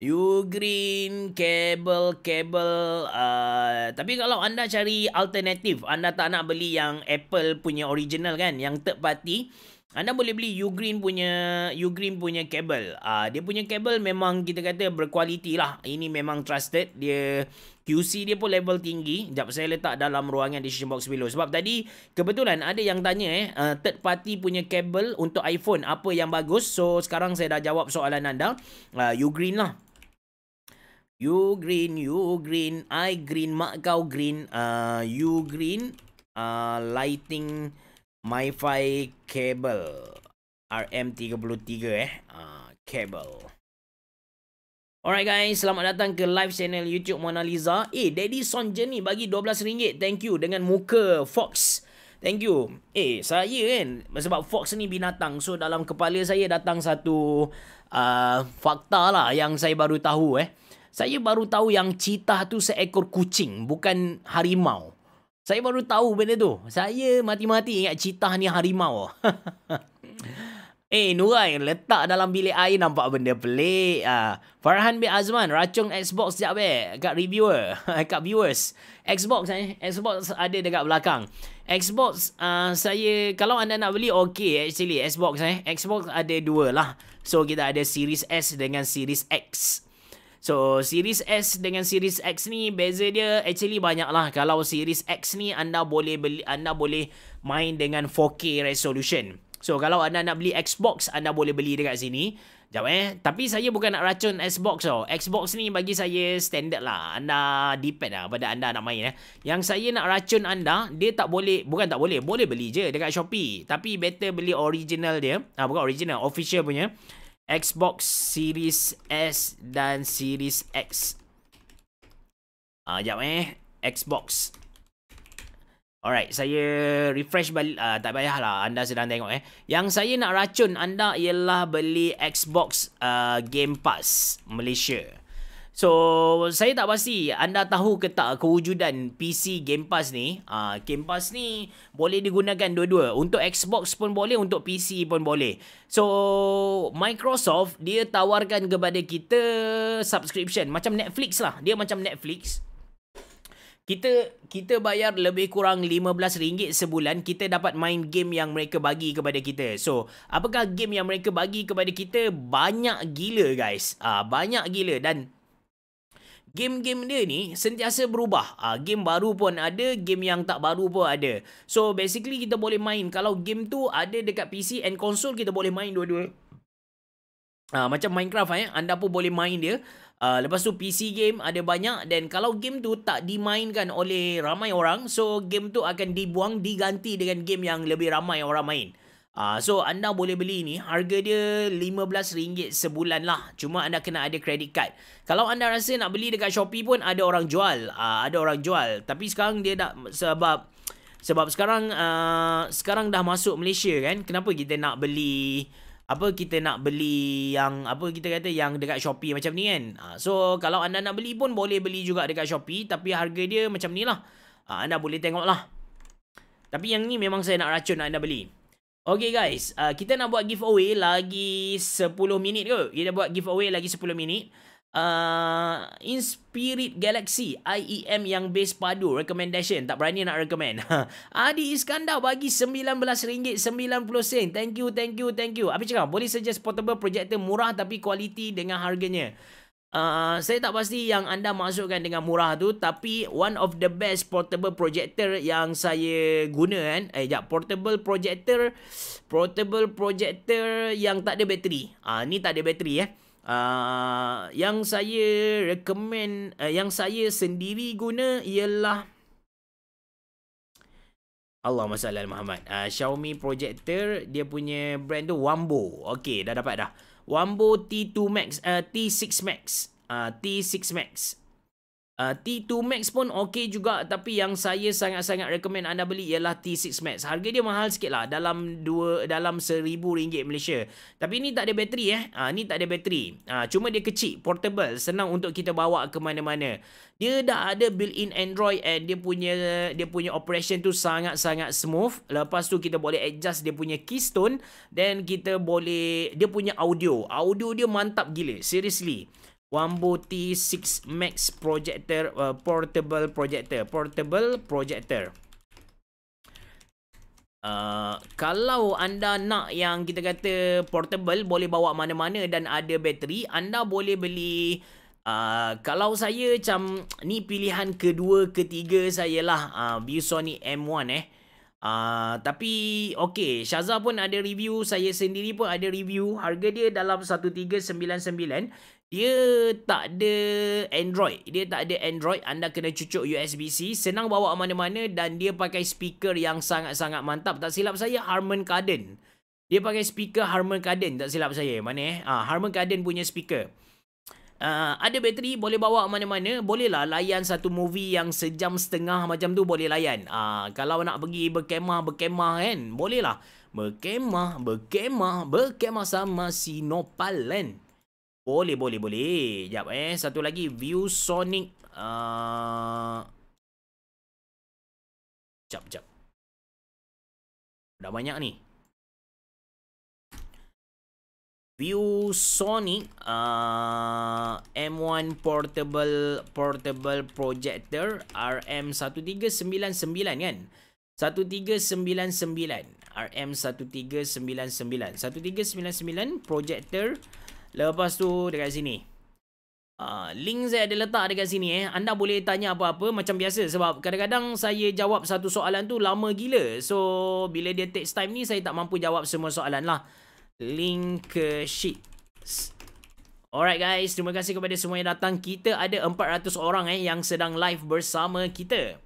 You Green kabel, kabel. Uh, tapi kalau anda cari alternatif, anda tak nak beli yang Apple punya original kan, yang third party, anda boleh beli Ugreen punya Ugreen punya kabel. Uh, dia punya kabel memang kita kata berkualiti lah. Ini memang trusted. Dia QC dia pun level tinggi. Sekejap saya letak dalam ruangan decision box below. Sebab tadi kebetulan ada yang tanya eh. Uh, third party punya kabel untuk iPhone. Apa yang bagus? So sekarang saya dah jawab soalan anda. Uh, Ugreen lah. You green, you green, I green, mak kau green, uh, you green, uh, lighting, lighting, MiFi cable RM33 eh uh, cable Alright guys, selamat datang ke live channel YouTube Mona Lisa. Eh, Daddy Son Journey bagi RM12. Thank you dengan muka Fox. Thank you. Eh, saya kan sebab Fox ni binatang. So dalam kepala saya datang satu uh, fakta lah yang saya baru tahu eh. Saya baru tahu yang cheetah tu seekor kucing, bukan harimau. Saya baru tahu benda tu. Saya mati-mati ingat cerita ni harimau. eh, Nurai, letak dalam bilik air nampak benda pelik. Ah, Farhan bin Azman, racun Xbox sekejap eh. Kat reviewer, kat viewers. Xbox, eh? Xbox ada dekat belakang. Xbox, ah uh, saya, kalau anda nak beli, okay actually. Xbox, eh. Xbox ada dua lah. So, kita ada Series S dengan Series X. So series S dengan series X ni beza dia actually banyak lah. Kalau series X ni anda boleh beli, anda boleh main dengan 4K resolution. So kalau anda nak beli Xbox anda boleh beli dekat sini. Jom eh. Tapi saya bukan nak racun Xbox tau. Oh. Xbox ni bagi saya standard lah. Anda depend lah pada anda nak main eh. Yang saya nak racun anda, dia tak boleh. Bukan tak boleh. Boleh beli je dekat Shopee. Tapi better beli original dia. Ah, bukan original. Official punya. Xbox Series S dan Series X. Ah, uh, jap eh. Xbox. Alright, saya refresh balik. Uh, tak payahlah, anda sedang tengok eh. Yang saya nak racun anda ialah beli Xbox uh, Game Pass Malaysia. So saya tak pasti anda tahu ke tak kewujudan PC Game Pass ni uh, Game Pass ni boleh digunakan dua-dua Untuk Xbox pun boleh, untuk PC pun boleh So Microsoft dia tawarkan kepada kita subscription Macam Netflix lah, dia macam Netflix kita kita bayar lebih kurang RM15 sebulan kita dapat main game yang mereka bagi kepada kita. So, apakah game yang mereka bagi kepada kita banyak gila guys. Ah uh, banyak gila dan game-game dia ni sentiasa berubah. Uh, game baru pun ada, game yang tak baru pun ada. So basically kita boleh main kalau game tu ada dekat PC and console kita boleh main dua-dua. Uh, macam Minecraft eh, anda pun boleh main dia. Uh, lepas tu PC game ada banyak dan kalau game tu tak dimainkan oleh ramai orang, so game tu akan dibuang diganti dengan game yang lebih ramai orang main. Uh, so anda boleh beli ni harga dia RM15 sebulan lah cuma anda kena ada credit card kalau anda rasa nak beli dekat Shopee pun ada orang jual uh, ada orang jual tapi sekarang dia dah sebab sebab sekarang uh, sekarang dah masuk Malaysia kan kenapa kita nak beli apa kita nak beli yang apa kita kata yang dekat Shopee macam ni kan uh, so kalau anda nak beli pun boleh beli juga dekat Shopee tapi harga dia macam ni lah uh, anda boleh tengok lah tapi yang ni memang saya nak racun nak anda beli Okay guys, uh, kita nak buat giveaway lagi 10 minit ke? Kita buat giveaway lagi 10 minit. Uh, Spirit Galaxy IEM yang base padu recommendation. Tak berani nak recommend. Adi Iskandar bagi RM19.90. Thank you, thank you, thank you. Apa cakap? Boleh suggest portable projector murah tapi kualiti dengan harganya. Uh, saya tak pasti yang anda masukkan dengan murah tu tapi one of the best portable projector yang saya guna kan eh jap portable projector portable projector yang tak ada bateri ah uh, ni tak ada bateri eh uh, yang saya recommend uh, yang saya sendiri guna ialah Allah masya Muhammad uh, Xiaomi projector dia punya brand tu Wambo Okay, dah dapat dah Wambo T2 Max, uh, T6 Max. Uh, T6 Max. Ah, T2 Max pun okey juga tapi yang saya sangat-sangat recommend anda beli ialah T6 Max. Harga dia mahal sikit lah dalam dua, dalam seribu ringgit Malaysia. Tapi ni tak ada bateri eh. Ha, ni tak ada bateri. Ha, cuma dia kecil, portable, senang untuk kita bawa ke mana-mana. Dia dah ada built-in Android and dia punya dia punya operation tu sangat-sangat smooth. Lepas tu kita boleh adjust dia punya keystone. Then kita boleh, dia punya audio. Audio dia mantap gila, seriously. Wambo T6 Max Projector uh, Portable Projector Portable Projector Uh, kalau anda nak yang kita kata portable boleh bawa mana-mana dan ada bateri Anda boleh beli uh, Kalau saya macam ni pilihan kedua ketiga saya lah uh, Biosonic M1 eh uh, Tapi ok Syaza pun ada review Saya sendiri pun ada review Harga dia dalam 1399 dia tak ada Android. Dia tak ada Android. Anda kena cucuk USB-C. Senang bawa mana-mana dan dia pakai speaker yang sangat-sangat mantap. Tak silap saya, Harman Kardon. Dia pakai speaker Harman Kardon. Tak silap saya. Mana eh? Ha, Harman Kardon punya speaker. Uh, ada bateri, boleh bawa mana-mana. Bolehlah layan satu movie yang sejam setengah macam tu boleh layan. Uh, kalau nak pergi berkemah-berkemah kan, bolehlah. Berkemah, berkemah, berkemah sama si Nopal kan. Boleh, boleh, boleh. Sekejap eh. Satu lagi. View Sonic. Uh... Sekejap, sekejap. Dah banyak ni. View Sonic uh, M1 Portable Portable Projector RM1399 kan? 1399 RM1399 1399 Projector RM1399 Lepas tu dekat sini. Uh, link saya ada letak dekat sini eh. Anda boleh tanya apa-apa macam biasa. Sebab kadang-kadang saya jawab satu soalan tu lama gila. So bila dia text time ni saya tak mampu jawab semua soalan lah. Link ke sheet. Alright guys. Terima kasih kepada semua yang datang. Kita ada 400 orang eh yang sedang live bersama Kita.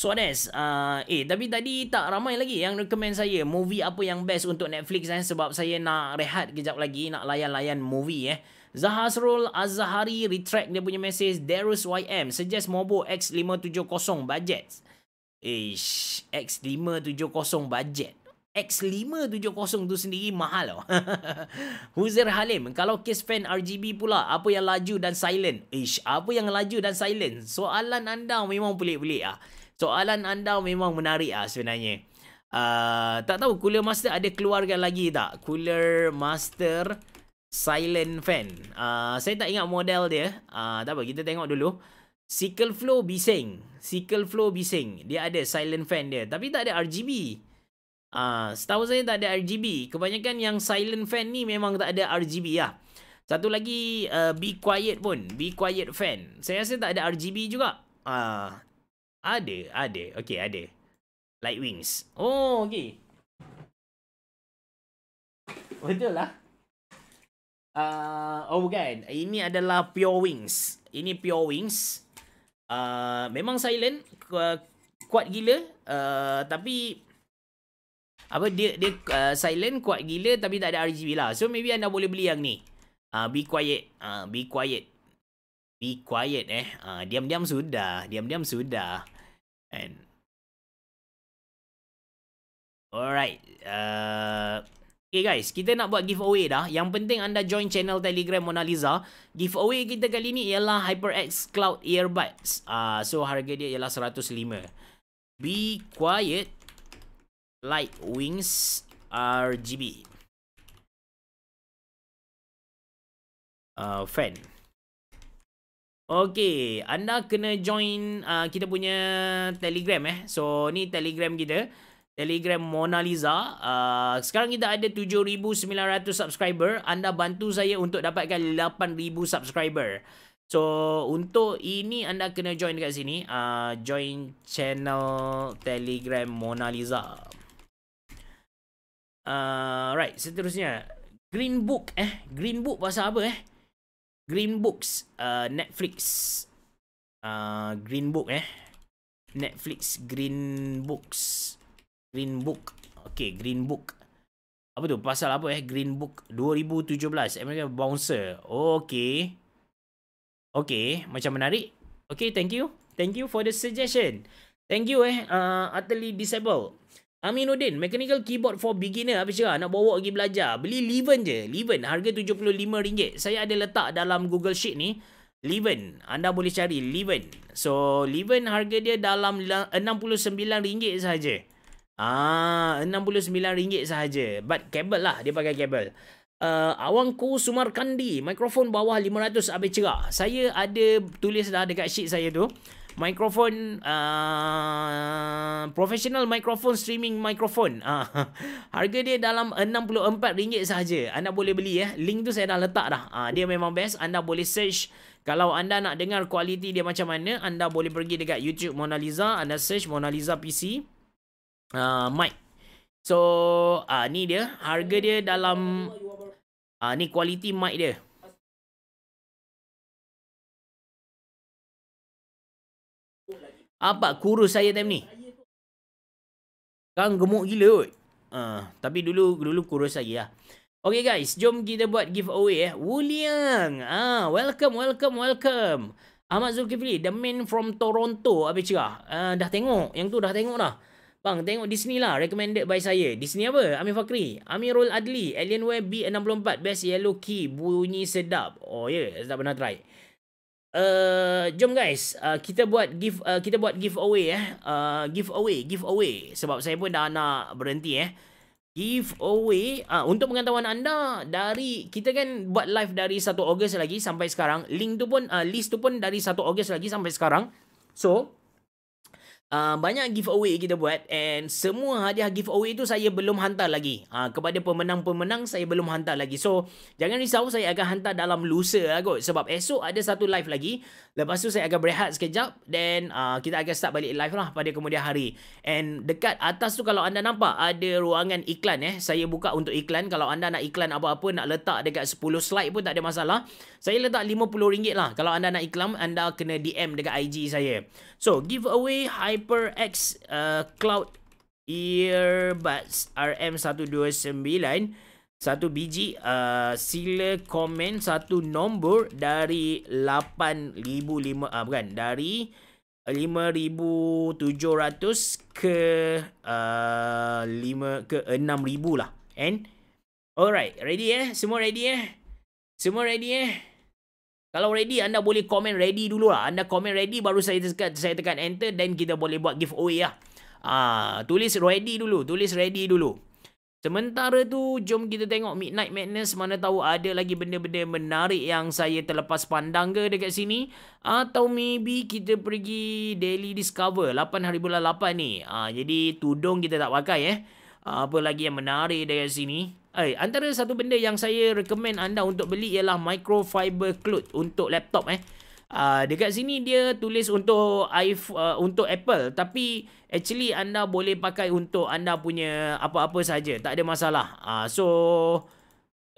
Suarez, so, uh, eh tapi tadi tak ramai lagi yang recommend saya movie apa yang best untuk Netflix eh sebab saya nak rehat kejap lagi nak layan-layan movie eh. Zahasrul Azhari retract dia punya message Darius YM suggest Mobo X570 budget. Ish, X570 budget. X570 tu sendiri mahal loh. Huzir Halim, kalau case fan RGB pula, apa yang laju dan silent? Ish, apa yang laju dan silent? Soalan anda memang pelik-pelik ah soalan anda memang menarik ah sebenarnya. Uh, tak tahu cooler master ada keluarkan lagi tak? Cooler master silent fan. Uh, saya tak ingat model dia. Uh, tak apa kita tengok dulu. Cycle flow bising. Cycle flow bising. Dia ada silent fan dia. Tapi tak ada RGB. Uh, setahu saya tak ada RGB. Kebanyakan yang silent fan ni memang tak ada RGB lah. Satu lagi uh, be quiet pun. Be quiet fan. Saya rasa tak ada RGB juga. Uh, ada, ada. Okay, ada. Light wings. Oh, okay. Betul lah. Uh, oh, bukan. Ini adalah pure wings. Ini pure wings. Uh, memang silent. Kuat gila. Uh, tapi... Apa dia dia uh, silent kuat gila tapi tak ada RGB lah. So maybe anda boleh beli yang ni. Uh, be quiet. Uh, be quiet. Be quiet eh. Uh, diam-diam sudah. Diam-diam sudah. And... Alright. Uh, okay guys, kita nak buat giveaway dah. Yang penting anda join channel Telegram Mona Lisa. Giveaway kita kali ni ialah HyperX Cloud Earbuds. Uh, so harga dia ialah RM105. Be quiet. Light wings RGB. Uh, ah, fan. Okay, anda kena join uh, kita punya Telegram eh. So ni Telegram kita. Telegram Mona Lisa. Uh, sekarang kita ada 7900 subscriber. Anda bantu saya untuk dapatkan 8000 subscriber. So untuk ini anda kena join dekat sini, uh, join channel Telegram Mona Lisa. Alright, uh, seterusnya Green Book eh, Green Book pasal apa eh? Green Books uh, Netflix uh, Green Book eh Netflix Green Books Green Book Okay Green Book Apa tu pasal apa eh Green Book 2017 American Bouncer Okay Okay Macam menarik Okay thank you Thank you for the suggestion Thank you eh uh, Utterly Disabled Aminuddin, mechanical keyboard for beginner habis cerah nak bawa pergi belajar. Beli Leaven je. Leaven harga RM75. Saya ada letak dalam Google Sheet ni. Leaven. Anda boleh cari Leaven. So, Leaven harga dia dalam RM69 sahaja. Ah, RM69 sahaja. But kabel lah. Dia pakai kabel. Uh, Awangku Sumarkandi. Mikrofon bawah RM500 habis cerah. Saya ada tulis dah dekat sheet saya tu microphone uh, professional microphone streaming microphone uh, harga dia dalam RM64 sahaja anda boleh beli ya eh. link tu saya dah letak dah uh, dia memang best anda boleh search kalau anda nak dengar kualiti dia macam mana anda boleh pergi dekat YouTube Mona Lisa anda search Mona Lisa PC uh, ah, mic so uh, ni dia harga dia dalam uh, ni kualiti mic dia Apa kurus saya time ni? Kang gemuk gila kot. Uh, tapi dulu dulu kurus lagi lah. Okay guys, jom kita buat giveaway eh. Wuliang. Ah, ha, welcome, welcome, welcome. Ahmad Zulkifli, the man from Toronto. Apa cerah. Uh, dah tengok. Yang tu dah tengok dah. Bang, tengok Disney lah. Recommended by saya. Disney apa? Amir Fakri. Amirul Adli. Alienware B64. Best yellow key. Bunyi sedap. Oh, ya. Yeah. Tak pernah try. Eh, jom guys, uh, kita buat give uh, kita buat giveaway eh. Uh, giveaway, giveaway sebab saya pun dah nak berhenti eh. Giveaway uh, untuk pengetahuan anda dari kita kan buat live dari 1 Ogos lagi sampai sekarang. Link tu pun uh, list tu pun dari 1 Ogos lagi sampai sekarang. So, Uh, banyak giveaway kita buat and semua hadiah giveaway tu saya belum hantar lagi. Uh, kepada pemenang-pemenang saya belum hantar lagi. So, jangan risau saya akan hantar dalam lusa lah kot. Sebab esok ada satu live lagi. Lepas tu saya akan berehat sekejap then uh, kita akan start balik live lah pada kemudian hari. And dekat atas tu kalau anda nampak ada ruangan iklan eh. Saya buka untuk iklan. Kalau anda nak iklan apa-apa nak letak dekat 10 slide pun tak ada masalah. Saya letak RM50 lah. Kalau anda nak iklan anda kena DM dekat IG saya. So, giveaway high HyperX uh, Cloud Earbuds RM129 satu biji uh, sila komen satu nombor dari 8005 ah uh, bukan dari 5700 ke uh, 5 ke 6000 lah and alright ready eh semua ready eh semua ready eh kalau ready, anda boleh komen ready dulu lah. Anda komen ready, baru saya tekan, saya tekan enter. dan kita boleh buat giveaway lah. Ah, tulis ready dulu. Tulis ready dulu. Sementara tu, jom kita tengok Midnight Madness. Mana tahu ada lagi benda-benda menarik yang saya terlepas pandang ke dekat sini. Atau maybe kita pergi Daily Discover. 8 hari bulan 8 ni. Ah, jadi tudung kita tak pakai eh. Ah, apa lagi yang menarik dekat sini. Eh, antara satu benda yang saya recommend anda untuk beli ialah microfiber cloth untuk laptop eh. Uh, dekat sini dia tulis untuk iPhone, uh, untuk Apple tapi actually anda boleh pakai untuk anda punya apa-apa saja tak ada masalah. Uh, so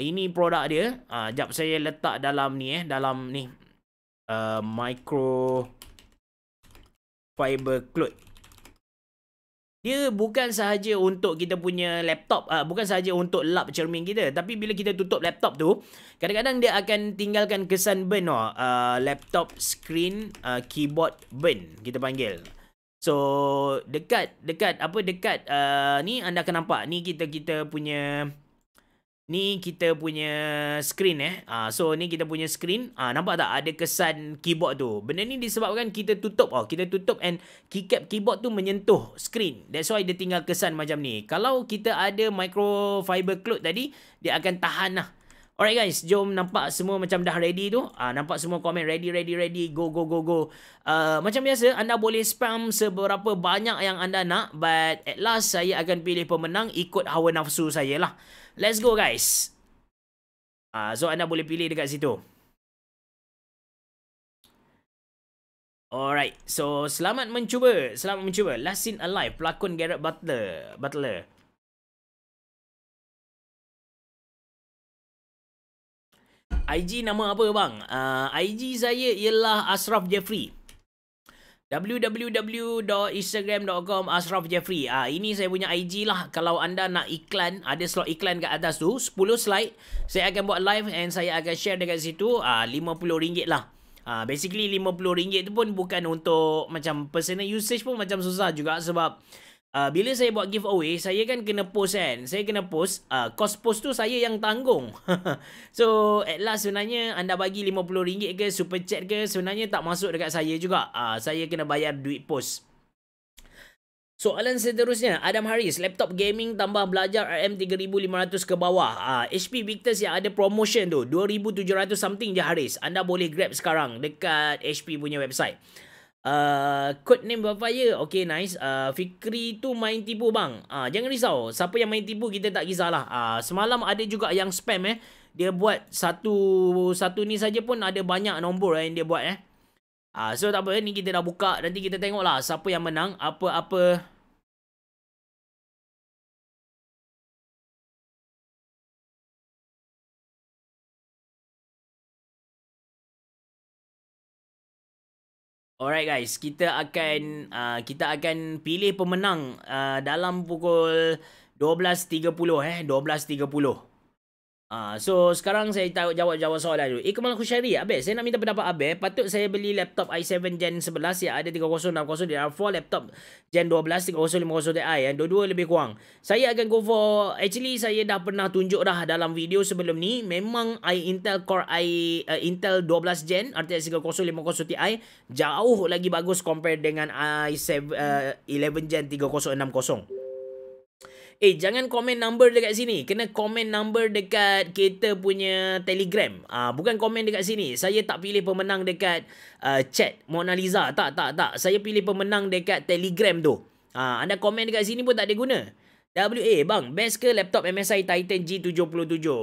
ini produk dia. Uh, jap saya letak dalam ni eh dalam ni uh, micro fiber cloth dia bukan sahaja untuk kita punya laptop uh, bukan sahaja untuk lap cermin kita tapi bila kita tutup laptop tu kadang-kadang dia akan tinggalkan kesan burn oh, uh, laptop screen uh, keyboard burn kita panggil so dekat dekat apa dekat uh, ni anda akan nampak ni kita kita punya Ni kita punya screen eh. Uh, so ni kita punya screen. Uh, nampak tak ada kesan keyboard tu. Benda ni disebabkan kita tutup. Oh, kita tutup and keycap keyboard tu menyentuh screen. That's why dia tinggal kesan macam ni. Kalau kita ada microfiber cloth tadi, dia akan tahan lah. Alright guys, jom nampak semua macam dah ready tu. uh, nampak semua komen ready ready ready go go go go. Uh, macam biasa anda boleh spam seberapa banyak yang anda nak but at last saya akan pilih pemenang ikut hawa nafsu saya lah. Let's go guys. uh, so anda boleh pilih dekat situ. Alright, so selamat mencuba, selamat mencuba. Last Scene Alive, pelakon Garrett Butler, Butler. IG nama apa bang? Uh, ah, IG saya ialah Asraf Jeffrey www.instagram.com Asraf Jeffrey uh, Ini saya punya IG lah Kalau anda nak iklan Ada slot iklan kat atas tu 10 slide Saya akan buat live And saya akan share dekat situ ah, uh, RM50 lah uh, Basically RM50 tu pun bukan untuk Macam personal usage pun macam susah juga Sebab uh, bila saya buat giveaway, saya kan kena post kan. Saya kena post, uh, cost post tu saya yang tanggung. so, at last sebenarnya anda bagi RM50 ke super chat ke, sebenarnya tak masuk dekat saya juga. Uh, saya kena bayar duit post. Soalan seterusnya, Adam Haris, laptop gaming tambah belajar RM3,500 ke bawah. Uh, HP Victus yang ada promotion tu, 2,700 something je Haris. Anda boleh grab sekarang dekat HP punya website. Uh, code name ya, Okay nice uh, Fikri tu main tipu bang uh, Jangan risau Siapa yang main tipu kita tak kisahlah uh, Semalam ada juga yang spam eh Dia buat satu Satu ni saja pun ada banyak nombor eh, yang dia buat eh uh, So tak apa ni kita dah buka Nanti kita tengok lah siapa yang menang Apa-apa Alright guys, kita akan uh, kita akan pilih pemenang uh, dalam pukul 12.30 eh, 12.30. Ah, uh, so sekarang saya tahu jawab-jawab soalan dulu. Ikmal eh, Khushairi, Abel, saya nak minta pendapat Abel. Patut saya beli laptop i7 Gen 11 yang ada 3060 di R4, laptop Gen 12 3050 Ti yang dua-dua lebih kurang. Saya akan go for, actually saya dah pernah tunjuk dah dalam video sebelum ni, memang i Intel Core i uh, Intel 12 Gen RTX 3050 Ti jauh lagi bagus compare dengan i7 uh, 11 Gen 3060. Eh jangan komen number dekat sini. Kena komen number dekat kita punya Telegram. Ah uh, bukan komen dekat sini. Saya tak pilih pemenang dekat uh, chat Mona Lisa. Tak tak tak. Saya pilih pemenang dekat Telegram tu. Ah uh, anda komen dekat sini pun tak ada guna. WA bang, best ke laptop MSI Titan G77?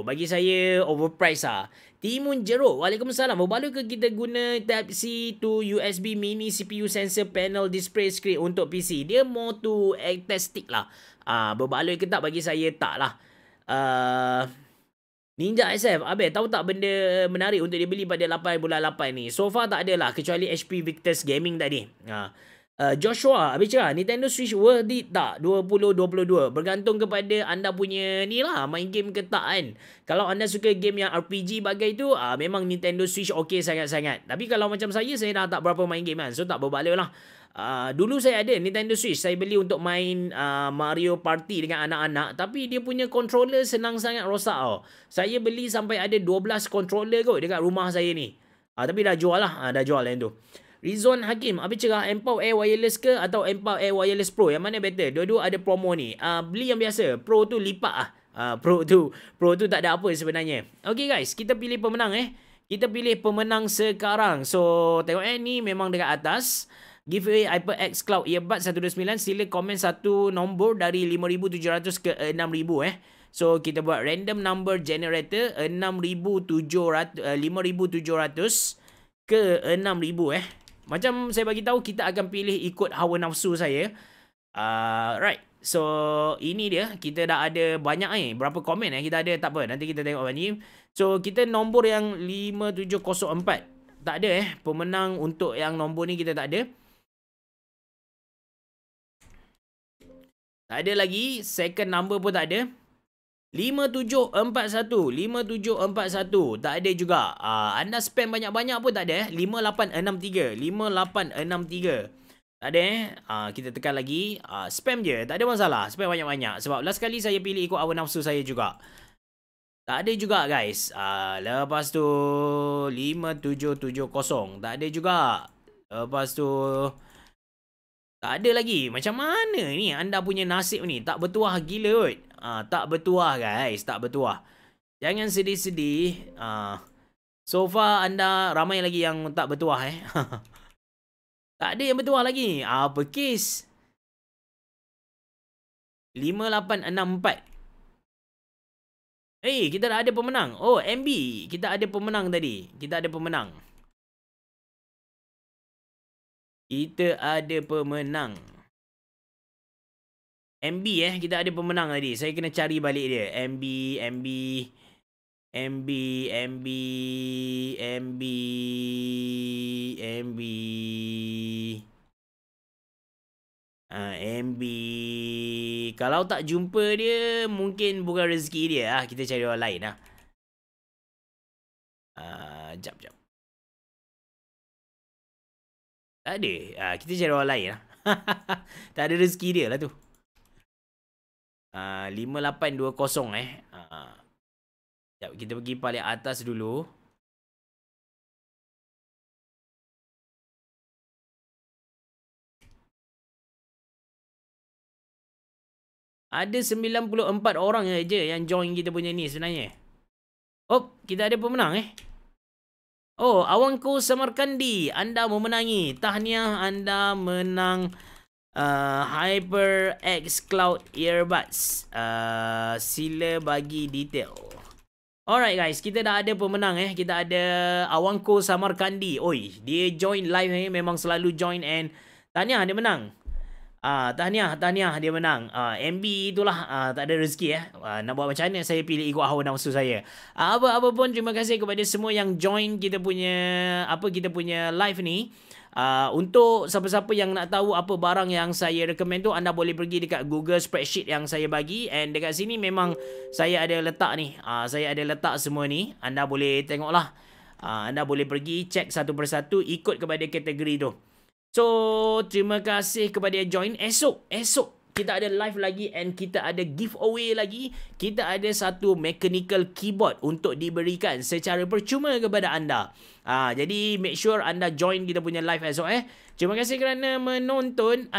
Bagi saya overpriced ah. Timun Jeruk, Waalaikumsalam. Berbaloi ke kita guna Type-C to USB mini CPU sensor panel display screen untuk PC? Dia more to aesthetic lah. Ah, berbaloi ke tak bagi saya tak lah. Uh, Ninja SF, Abel tahu tak benda menarik untuk dibeli pada 8 bulan 8 ni? So far tak adalah kecuali HP Victus Gaming tadi. Ah. Uh, Joshua, Abel cakap Nintendo Switch worth it tak 2022? Bergantung kepada anda punya ni lah main game ke tak kan. Kalau anda suka game yang RPG bagai tu, uh, memang Nintendo Switch okey sangat-sangat. Tapi kalau macam saya, saya dah tak berapa main game kan. So tak berbaloi lah. Ah, dulu saya ada Nintendo Switch. Saya beli untuk main uh, Mario Party dengan anak-anak. Tapi dia punya controller senang sangat rosak. Oh. Saya beli sampai ada 12 controller kot dekat rumah saya ni. Uh, tapi dah jual lah. Uh, dah jual yang tu. Rizwan Hakim, apa cerah Empow Air Wireless ke atau Empow Air Wireless Pro? Yang mana better? Dua-dua ada promo ni. Uh, beli yang biasa. Pro tu lipat lah. Uh, pro tu pro tu tak ada apa sebenarnya. Okay guys, kita pilih pemenang eh. Kita pilih pemenang sekarang. So, tengok eh. Ni memang dekat atas giveaway Apple X Cloud Earbuds 129 sila komen satu nombor dari 5700 ke 6000 eh. So kita buat random number generator 6700 5700 eh, ke 6000 eh. Macam saya bagi tahu kita akan pilih ikut hawa nafsu saya. Alright. right. so ini dia kita dah ada banyak eh berapa komen eh kita ada tak apa nanti kita tengok ni. So kita nombor yang 5704 tak ada eh pemenang untuk yang nombor ni kita tak ada. Tak ada lagi. Second number pun tak ada. 5741 5741 tak ada juga uh, anda spam banyak-banyak pun tak ada eh 5863 5863 tak ada eh uh, kita tekan lagi uh, spam je tak ada masalah spam banyak-banyak sebab last kali saya pilih ikut awal nafsu saya juga tak ada juga guys uh, lepas tu 5770 tak ada juga lepas tu tak ada lagi. Macam mana ni anda punya nasib ni? Tak bertuah gila kot. Ha, tak bertuah guys. Tak bertuah. Jangan sedih-sedih. Ha, so far anda ramai lagi yang tak bertuah eh. tak ada yang bertuah lagi. Apa kes? 5864. Eh, hey, kita dah ada pemenang. Oh, MB. Kita ada pemenang tadi. Kita ada pemenang. Kita ada pemenang. MB eh. Kita ada pemenang tadi. Saya kena cari balik dia. MB, MB. MB, MB, MB, MB. Uh, ha, MB. Kalau tak jumpa dia, mungkin bukan rezeki dia. Ah, kita cari orang lain lah. Uh, jap, jap. Tak ada. Uh, kita cari orang lain lah. tak ada rezeki dia lah tu. Uh, ah, 5820 eh. Uh, ah. jap, kita pergi paling atas dulu. Ada 94 orang aja yang join kita punya ni sebenarnya. Oh, kita ada pemenang eh. Oh, Awangku Samarkandi, anda memenangi. Tahniah anda menang uh, X Cloud Earbuds. Uh, sila bagi detail. Alright guys, kita dah ada pemenang eh. Kita ada Awangku Samarkandi. Oi, dia join live ni eh. memang selalu join and tahniah dia menang. Ah, tahniah, tahniah dia menang. Ah, MB itulah ah, tak ada rezeki eh. Ah, nak buat macam mana saya pilih ikut hawa nafsu saya. Ah, apa apa pun terima kasih kepada semua yang join kita punya apa kita punya live ni. Ah, untuk siapa-siapa yang nak tahu apa barang yang saya recommend tu anda boleh pergi dekat Google spreadsheet yang saya bagi and dekat sini memang saya ada letak ni. Ah, saya ada letak semua ni. Anda boleh tengoklah. Ah, anda boleh pergi check satu persatu ikut kepada kategori tu. So, terima kasih kepada yang join. Esok, esok kita ada live lagi and kita ada giveaway lagi. Kita ada satu mechanical keyboard untuk diberikan secara percuma kepada anda. Ha, jadi, make sure anda join kita punya live esok eh. Terima kasih kerana menonton.